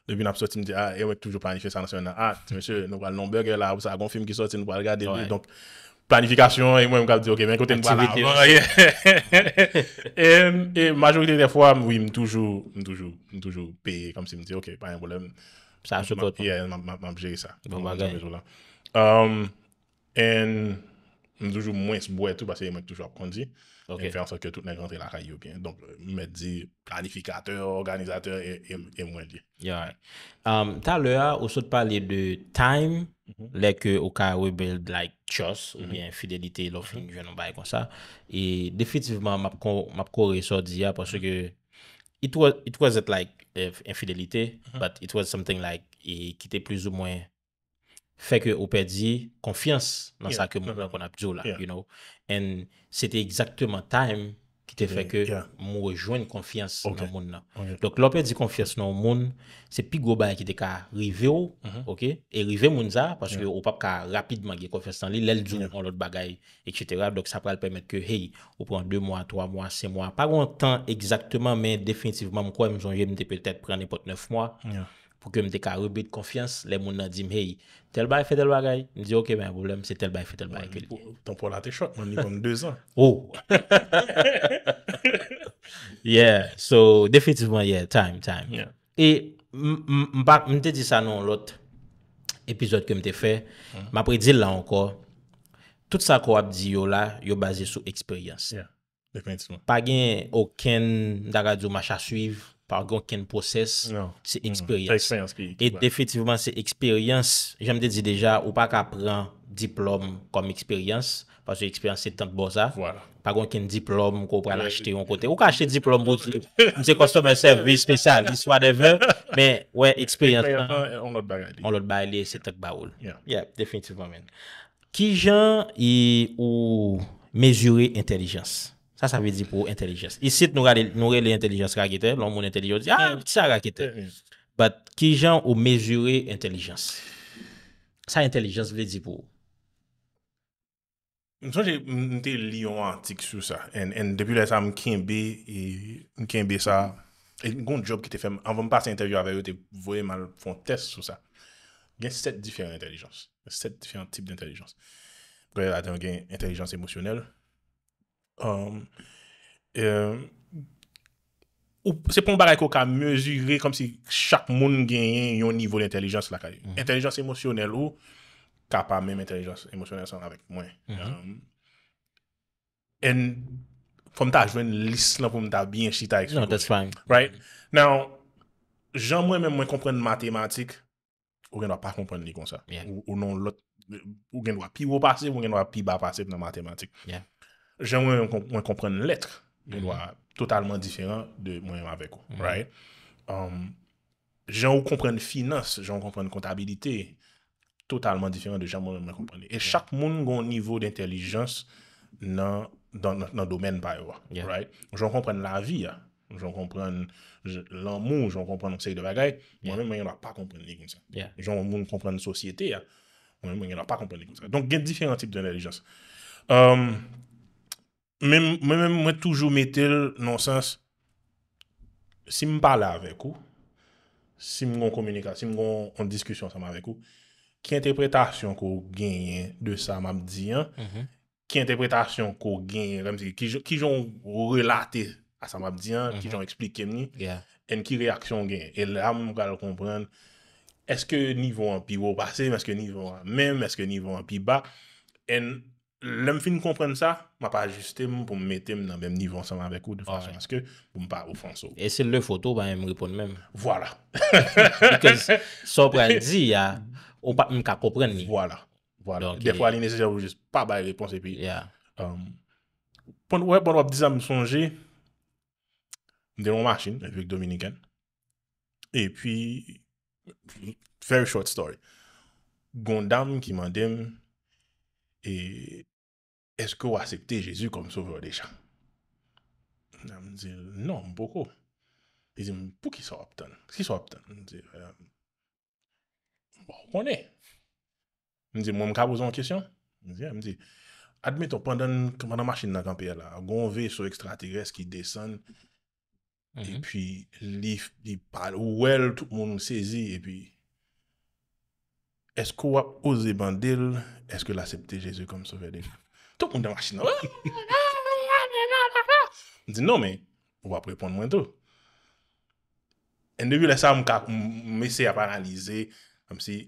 Depi nap soti m di a, e wèk toujou planifè sanasyon nan. A, ti mè sè, nou wè al non bè gè la, wè sa akon film ki soti, nou wè al gè a deli. Donk, planifikasyon, e m wè m gade di, ok, mè kote m wè al la. E, majorite de fwa, m wè m toujou, m toujou, m toujou, m toujou, peye. Kam si m di, ok, pa yon wè lè m... Sa a chokot. Ye, m apjèri sa. M apjèri sa. E, m... m zoujou mwen sbou etou basi e mwen toujou ap kondi en fè an sa ke tout nen jantri la kany yo mwen di planifikatè, organizatè, e mwen di ta lè a, ou sot pale de time mhm. lè ke ou ka we build like chos, ou mhm. bien fidelite, loving, jenon bay kon sa, e definitivman m ap kore sot di a, porsi ke it was it like euh, fidelite, mhm. but it was something like, e kite plus ou mwen Fè ke ou pe di konfians nan sa ke moun la kon ap di ou la, you know? And sete exakteman time ki te fè ke moun rejoin konfians nan moun la. Donc lò pe di konfians nan moun, se pi gwo baye ki de ka rive ou, ok? E rive moun za, paske ou pap ka rapidman ge konfians nan li, lèl di ou moun lot bagay, etc. Dok sa pral pèmet ke hey, ou pran 2 mwa, 3 mwa, 6 mwa. Paron tan exakteman men, definitivman mwen kwa yon jemde preten pran nepot 9 mwa, pou ke m te ka rubi de konfians, le moun nan di m, hey, tel bay fe, tel bay gay, m di, ok, men, problem, se tel bay fe, tel bay kay. Bon, Tempola te chok, man, ni konm 2 an. Oh! Yeah, so, definitivman, yeah, time, time. E, m te di sa nou lot, epizot ke m te fe, ma hmm. predil la anko, tout sa ko ap di yo la, yo bazi sou experience. Yeah, definitivman. Pa gen, ok, ken, daga di yo m a chasuiv, Par gon ken proses, se eksperyans. Se eksperyans ki... E definitivman, se eksperyans, jame de di deja, ou pa ka pran diplom kom eksperyans. Pas yo eksperyans se tant boza. Voilà. Par gon ken diplom ko pran achete yon kote. Ou ka achete diplom, mse kostome servis, spesyalis, whatever. Men, wey, eksperyans. On lot bagay li. On lot bagay li, se tek ba oul. Yeah. Yeah, definitivman men. Ki jan yi ou mezure intelijans? Sa sa ve di pou intelligence. I sit nou re le intelligence rakete, loun moun intelligence, di a, ti sa rakete. But ki jan ou mezure intelligence. Sa intelligence ve di pou. Mwen son jè mwen te liyon an tik sou sa. En depi lè sa mwen kenbe, mwen kenbe sa, en goun job ki te fem, an vè mwen pa se interview avè yo, te vwe man fon test sou sa. Gen set diferent intelligence. Set diferent tip d'intelligence. Gen intelligence emosyonel, Um, um, ou se pon baray ko ka mezure Kom si chak moun genyen yon nivou l'intellijans la kaje mhm. Intellijans emosyonel ou Ka pa menm entelijans emosyonel san avek mwen And mhm. um, Fom ta jwen lis la fom ta bien chita ek No that's fine Right Now Jan mwen menm mwen kompren matematik Ou genwa pa kompren li kon sa Ou non lot Ou genwa pi wopase Ou genwa pi bapase pna matematik Yeah jan mwen komprene letre, nou a totalman diferent de mwen yon aveko, right? Jan mwen komprene finance, jan mwen komprene kontabilite, totalman diferent de jan mwen mwen komprene. E chak moun goun nivou d'intellijans nan domen baywa, right? Jan mwen komprene la vi, jan mwen komprene l'an moun, jan mwen komprene ksey de bagay, mwen mwen mwen yon a pa komprene. Jan mwen mwen komprene sosyete, mwen mwen yon a pa komprene. Donk gen diferent tip d'intellijans. E, um, Mwen mwen mwen toujou metel nan sens, si mwen pale avek ou, si mwen kon komunikasyon, si mwen kon diskusyon sa mwen avek ou, ki interpretasyon kon genyen de sa mab diyan, mhm. ki interpretasyon kon genyen remzi, ki jon relate a sa mab diyan, ki mhm. jon eksplikem ni, en ki reaksyon genyen. El am mwen kal kompren, eske nivou an pi wou pase, eske nivou an men, eske nivou an pi ba, en... Lem fin kompren sa, ma pa ajustem pou me metem nan bem nivonsan anvek ou, de fason aske pou me pa ou fonsou. E se le foto, ba yon me ripon men. Vwala. Pikè sopren di, ya, ou pa mka kompren ni. Vwala. De fwa li nesejè wou jist pa baye repons epi. Ya. Pon wè, bon wap dizan m sonje, m denon machin, m denon dominiken, epi, very short story, gondam ki mandem, E, eske ou a sekte Jezu kom sa vre dejan? Nan, m zil, nan m boko. E zil, m pou ki sa optan? Si sa optan? M zil, m pou konen? M zil, m waman ka bozon kisyon? M zil, m zil, admito pandan komanan masin nan kampi ya la, gonve sou ekstra tigres ki desen, mhm. e pi, lif, di pal, ou el, tout moun m sezi, e pi, eske wap ose bandil, eske l'asepte Jezu kom sove non? di? Toun mwen de mwashi nan wè? Ndi nan mwen, wap reponde mwen tou. En devyo lè sa mwen kak, mwen mwese a paralize, amsi,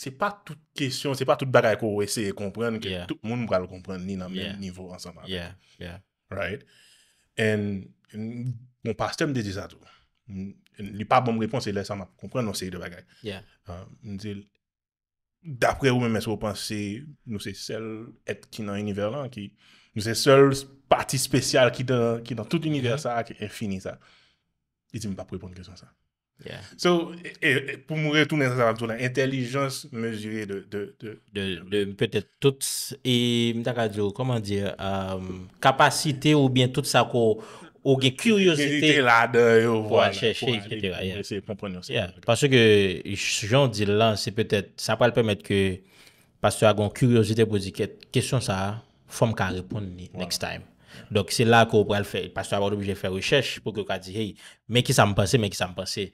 se pa tout kèsyon, se pa tout bagay kou wese, e kompren, ke tout mwen mwal kompren, ni nan mwen nivou ansan. Yeah, yeah. Right? En, mwen pas tem de di sa tou. Li pa mwen bon mwen reponse, lè sa mwen kompren, non se yi de bagay. Yeah. Ndi, ah, lè, Dapre ou mè mè sou panse, nou se sel et ki nan univer lan ki, nou se sel pati spesyal ki nan tout univer sa a mhm. ki, e fini sa. E di mè pa prepon kè son sa. So, pou mè mè toune, toune, toune, intelligence me jire de... De, de, de, peut-être tout, et mè ta kajou, koman dir, kapasite euh, ou bien tout sa kou... Ou ge kuryosite pou an chèche. Passo ke joun di lan, sa pral pemet ke pastor agon kuryosite pou di ket, kesyon sa, fòm ka repond ni next time. Dok se la ko pral fè, pastor agon bouje fè rechèche pou ki wak di, hey, men ki sa mpense, men ki sa mpense.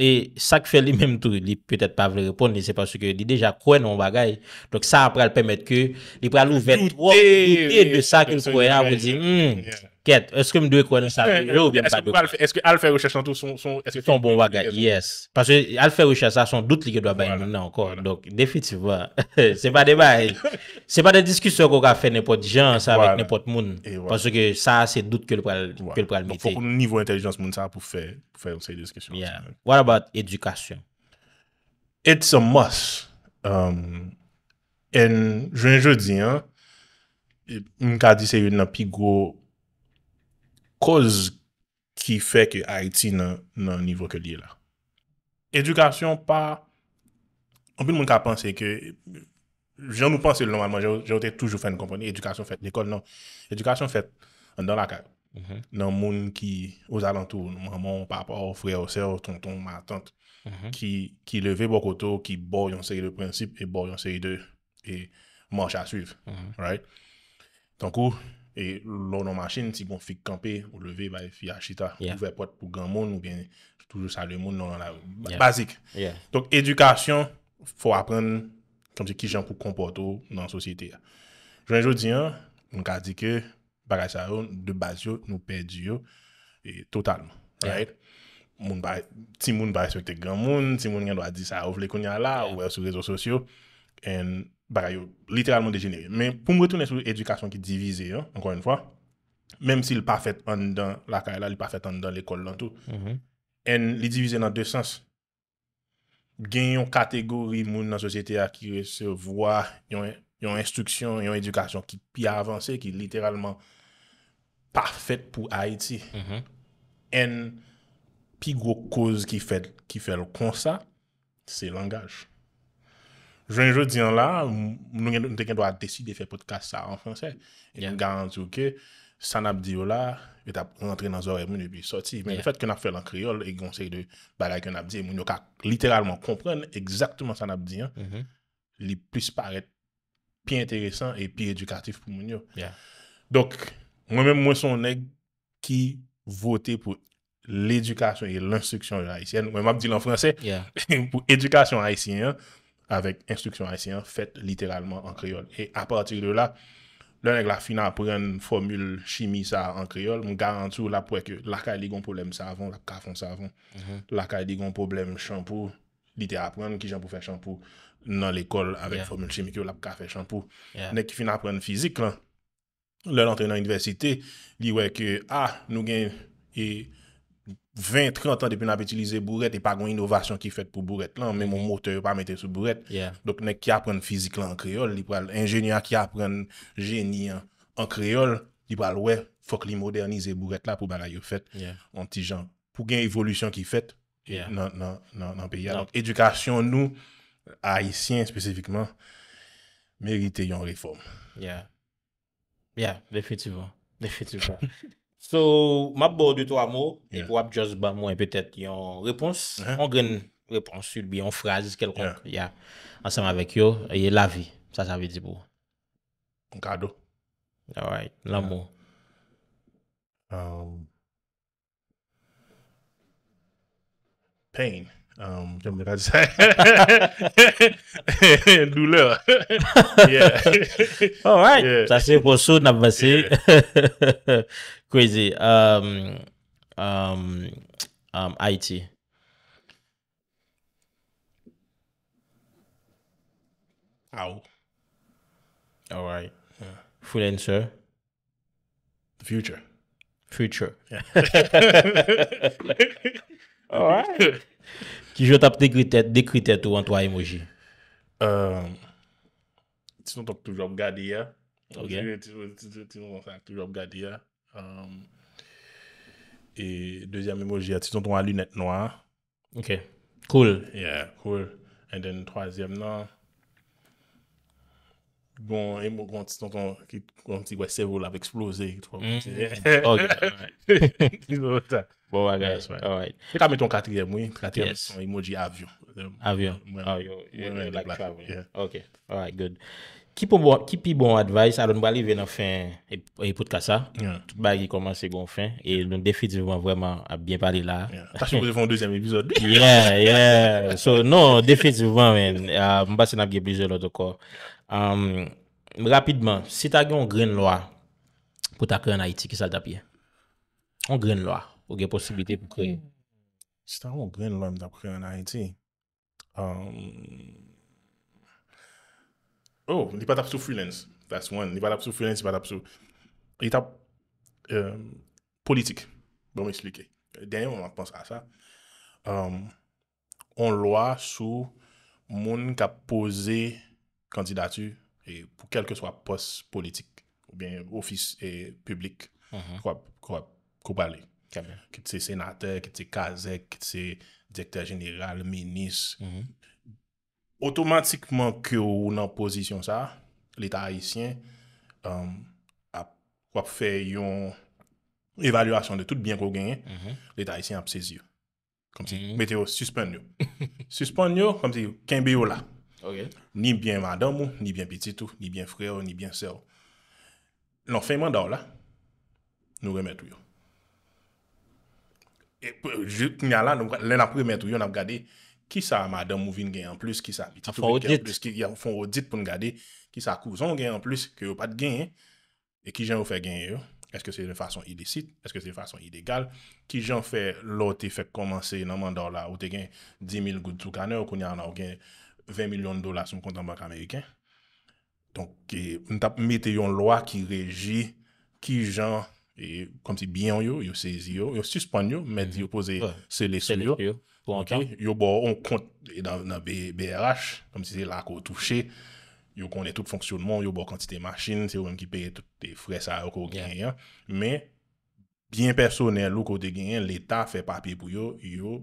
E sa k fè li menm tou, li pwetet pa vle repond ni, se passo ke li deja kwen yon bagay. Dok sa pral pemet ke, li pral ou vet wò, de sa kwen yon bagay. Ket, eske mdwe kwen eh, yon sapi? Eske Alfer Ochechantou son bon wakay? Yes. Paswe Alfer Ochechantou son dout li ke dwa bay mnen ankon. Dok, defitivwa, se pa de bay. Se pa de diskusyon ko ka fe nepot jans sa vek nepot moun. Paswe ke sa se dout ke l pralmite. Fok nou nivou entelijans moun sa pou fe pou fe yon se diskusyon. What about edukasyon? It's a must. En, jwen jodi, mka di se yon na pigwo Koz ki fe ke Haiti nan nivou ke liye la? Edukasyon pa... Anpil moun ka panse ke... Jan nou panse lè normalman, jow te toujou fen komponi. Edukasyon fet l'ekol nan... Edukasyon fet an dan la ka. Nan moun ki os alantou. Maman, papa, frè, osè, ton ton, ma tante. Ki leve bokoto, ki bo yon seri de prinsip, e bo yon seri de manche asuiv. Ton kou... E loun nou machin, si bon fik kampe ou leve, bay fi yachita, ouve pot pou gran moun ou gen toujou salu moun nan nan la. Basik. Yeah. Tonk edukasyon, fwo apren kome se ki jan pou kompoto nan sosyete ya. Jwen jodi an, moun ka di ke bagaj sa yon, de bas yo, nou ped yo, totalman. Right? Moun bay, ti moun bay se te gran moun, ti moun nyan do a di sa avle kon ya la, ouwe sou rezo sosyo. And... Baray yo, literalman dejenere. Men pou mwetounen sou edukasyon ki divize yo, ankon yon fwa, menm si l pa fèt an dan la kare mhm. la, l pa fèt an dan l ekol lantou, en li divize nan dè sens. Gen yon kategori moun nan sosyete a ki re se vwa, yon instruksyon, yon edukasyon ki pi avanse, ki literalman pa fèt pou Haiti. Mhm. En pi gwo kouz ki fèl konsa, se langaj. Jwenjou diyan la, moun gen nou te gen do a desi de fe podcast sa an franse. E kon garantou ke san ap diyo la, et ap rentre nan zore moun e bi sorti. Men le fet ke nap fe lan kriol, e kon se de balay ke nap di, moun yo ka literalman kompren, ekzaktouman san ap diyan, mm-hmm. li plis paret pi enteresan e pi edukatif pou moun yo. Dok, mwen mwen sonen ki vote pou l'edukasyon e l'instruksyon haisyen. Mwen mwen ap di lan franse pou edukasyon haisyen an. avèk instruksyon haisyen fèt literalman an kriyon. E apatir de la, lè nèk la fin apren formül chimisa an kriyon, mou garantou la pouè kè, lakay li gon problem savon, lakay fon savon, lakay li gon problem shampou, literalmen ki jen pou fè shampou nan l'ekol avèk formül chimikyo, lakay fè shampou. Nèk ki fin apren fizik lan, lè l'antrenan universite, li wè kè, a, nou gen, e, 20-30 an depen ap etilize Buret e pa gwen inovasyon ki fet pou Buret lan men moun mote yon pa mette sou Buret dok nek ki apren fizik lan kreol li pral ingenya ki apren geni an kreol, li pral we fok li modernize Buret la pou bala yon fet an ti jan, pou gen evolisyon ki fet, nan edukasyon non. nou haisyen spesifikman merite yon reform yeah, yeah, de fetu de fetu pa So, map bo 2-3 mou, e pou ap just ba mou, e petet yon repons, uh-huh. yon gen repons, yon frase, yon seman vek yo, e yon lavi, sa sa vi di bo. Okado. Alright, la mou. Um, pain. Um, comme dirait douleur. yeah. All right. Yeah. Ça, c'est pour ça, Crazy. Um, um, um, It. Ow. All right. Yeah. Full answer. The future. Future. Yeah. All right. Ti jot ap dekri tet ou an to an emoji? Euh, ti son ton ktoujop gadi ya. Ok. Ti son ton ktoujop gadi ya. Euh, e, dezyam emoji ya, ti son ton an lunet noy. Ok. Cool. Yeah, cool. And then, trasyem nan... Bon, e mwen konti ton ton, konti wè, servo la vè eksplose. Ok. Bon wè guys, alright. Fè ka mè ton katrièm, wè. Katrièm, ton emoji avion. Avion? Mwen mè lè lè lè lè. Ok, alright, good. Ki pou mwen, ki pi mwen bon advice, alon wè li vè nan fè, e pout kasa, tout bag yè koman se gwen fè, e loun defitivman wèman ap bè pari la. Tashi mwen fè yon deuxième épisode. Yeah, yeah. So, non, defitivman, men, mwen basen ap gè blizè lò dò kò. Rapidman, se ta gen yon gren lwa pou ta kre yon Haiti ki sa dapye, yon gren lwa pou gen posibilite pou kre. Se ta gen yon gren lwa pou ta kre yon Haiti, oh, ni pa dap sou freelance, that's one. Ni pa dap sou freelance, ni pa dap sou. Yon tap politik, bon me slike. Denye moun apans a sa. Yon lwa sou moun ka pose... kandidatu, pou kelke swa pos politik, ou bien ofis publik, kwa ko pale, ki te senate, ki te kasek, ki te dekter general, menis. Otomatikman ki ou nan posisyon sa, l'Etat Haitien wap euh, fe yon evaluasyon de tout biyan kwa genye, mhm. l'Etat Haitien ap se zi. Kom si, mete mhm. yo, suspend yo. Suspend yo, kom si, kenbi yo la. Ni byen madam ou, ni byen piti tou, ni byen frè ou, ni byen sè ou. Non fè mandor la, nou remè tou yo. E pou joun fè gen yo, lè na pou remè tou yo, nan ap gade, ki sa madam ou vin gen an plus, ki sa piti tou, ki sa fon odit pou n'gade, ki sa kouzon gen an plus, ki yo pat gen, e ki joun fè gen yo, eske se fason ide sit, eske se fason ide gal, ki joun fè lote fèk komanse nan mandor la, ou te gen 10.000 goutou kane ou kon jan an ou gen 20 milyon dola sou kontambak Ameriken. Tonke, nou tap mette yon loa ki reji, ki jan, e, kom ti byan yo, yo sezi yo, yo suspon yo, mette mm-hmm. yo pose se lesu yo. Yo bo, on kont, nan BRH, kom ti se lako touche, yo kone tout fonksyonman, yo bo konti te masjin, se yo wèm ki peye tout te fresa yo ko genyen, men, byan personel yo kote genyen, l'Etat fe papi pou yo, yo,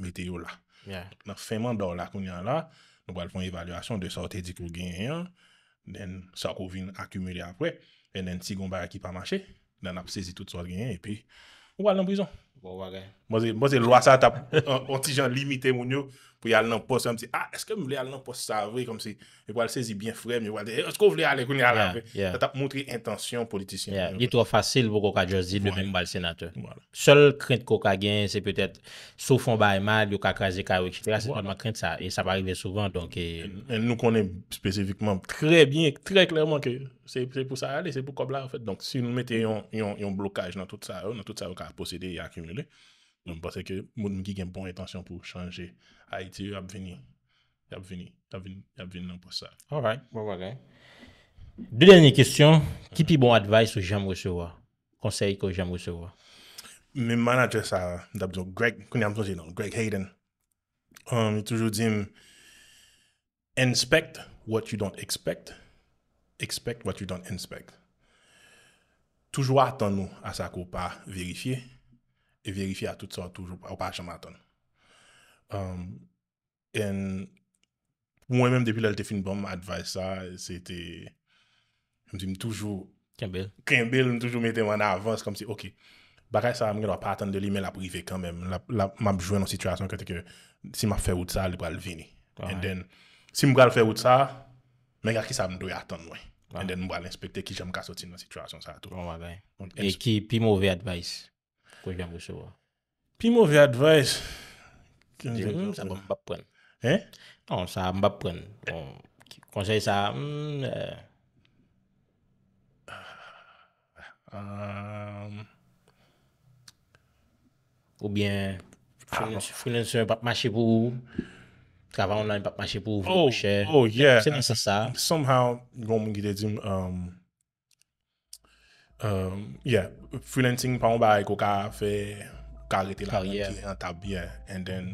mette yo la. Nan feman do lako nyon la, nou wale fon evalwasyon de saote dikou genyen, den sa kou vin akumile apre, en den si gounbara ki pa mache, den ap sezi tout saote genyen, epi wale nan bizon. Bo wale genyen. Bo zi lwa sa tap, an ti jan limite moun yo, pou yal nan pos, anp se, ah, eske m wile al nan pos sa vre, anp se, yo wale sezi bin frem, yo wale de, esko wile ale, kon yal ale, sa tap moutri intansyon politisyen. Ya, yi tro fasil pou koka djozid, lupen m wale senate. Sol krent koka gen, se petet, sou fon bay mad, yo kakrazi kare, yon krent sa, yon sa pa rive souvan, anp se... Nou konen spesifikman, tre bie, tre klerman ke, se pou sa ale, se pou kobla, anp se, donk si nou mette yon blokaj nan tout sa vre, nan tout sa vre ka posede, yon akrimile Mpate ke moun mgi gen bon etansyon pou chanje a iti ou ap vini. Ap vini nan pou sa. Alright, waw wakay. De lenni kestyon, ki pi bon advice ou jan mwosewa? Konsey ko jan mwosewa? Men man adresa, dap diyon Greg Hayden. Um, Toujou di men, inspect what you don't expect. Expect what you don't inspect. Toujou atan nou asa ko pa verifiye. e verifi a tout sa toujou pa ou pa chanm aton. Um, en, mwen menm depi lal te fin bon mwen advice sa, se te, mwen si m toujou, kren bel, m toujou mwen te mwen avans, kom se, ok, bakay sa, mwen genwa pa atan de li, men la prive kanmen, la mabjwen an sityasyon kante ke, si m a fe wout sa, li pwa l vini. Ah en den, si m wou gwa l fe wout sa, mwen genwa ki sa m doy atan mwen. Ah en den m wou al inspekte ki jen wou ka sotin an sityasyon sa. An bon waday. E ki, pi m ouve advice? Koj vyan mwen sewa. Pi mwen vye advice? Mm, mwen non, sa mwen bap pren. Bon, mm, eh? Mwen sa mwen bap pren. Konseye sa mwen... Ou byen... Founen sewa mwen bap mache pou. Kavan mwen bap mache pou. Ou oh, oh, ye. Se nese sa. Somehow, gwen mwen gite di mwen... Um, Um, yeah, freelancing pa ou ba e kou ka fe, ka rete la la ki, an tabi, yeah, en den,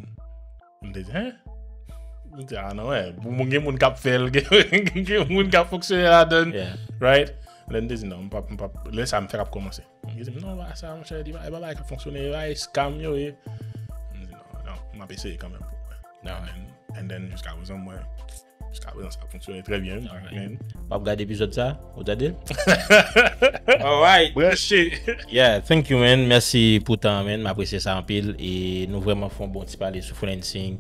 m de zi, eh, m de zi, an nou e, moun gen moun kap fel, gen moun kap foksyone la den, right? Len de zi nou, m pap, m pap, lè sa m fe kap kouman se, m de zi, m nou ba sa, m chè, di ba, e ba la e kou foksyone, ay, skam yo e, m de zi nou, nou, m ap eseye kamen pou, yeah, nou, en den, en den, jous ka wazan mwen, yeah. Skap konjou, anse kap konjou. Trè bien. Pa ap gade epizod sa. O da del. Alright. Breshe. Yeah, thank you men. Merci pou tan men. M apresye sa anpil. E nou vreman fon bon tipa mm. le soufou lensing.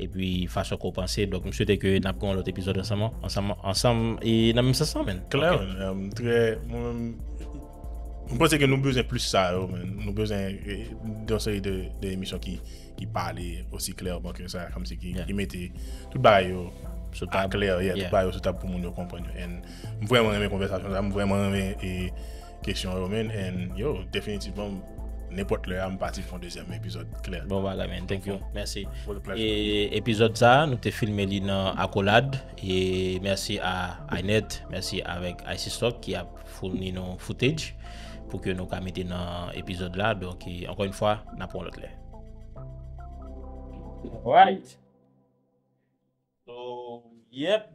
E pi fache konpansi. Donk m sou teke nap kon l ot epizod ansamman. Ansamman. E euh, nan m sasan men. Kler. M pronsen ke nou bezen plus sa yo men. Nou bezen euh, donsari de emisyon ki ki pale osi kler. Bonke sa. Kamsi ki imete. Tout baray yo. A klèr, ah, yeah, tout pa yo sou tab pou moun yo kompanyon. Mwen mwen reme konversasyon la, mwen mwen reme kesyon e, romèn, and yo, definitivman, nepot lè, mwen pati fon deuxième epizod. Bon baga men, thank you, mersi. Epizod sa, nou te filme li nan Akolad, mersi a Ainet, mersi avèk Aisy Stok ki ap founi nan footage pou ki nou kamiti nan epizod la, donk, ankon yon fwa, napon lòt lè. Alright! Yep,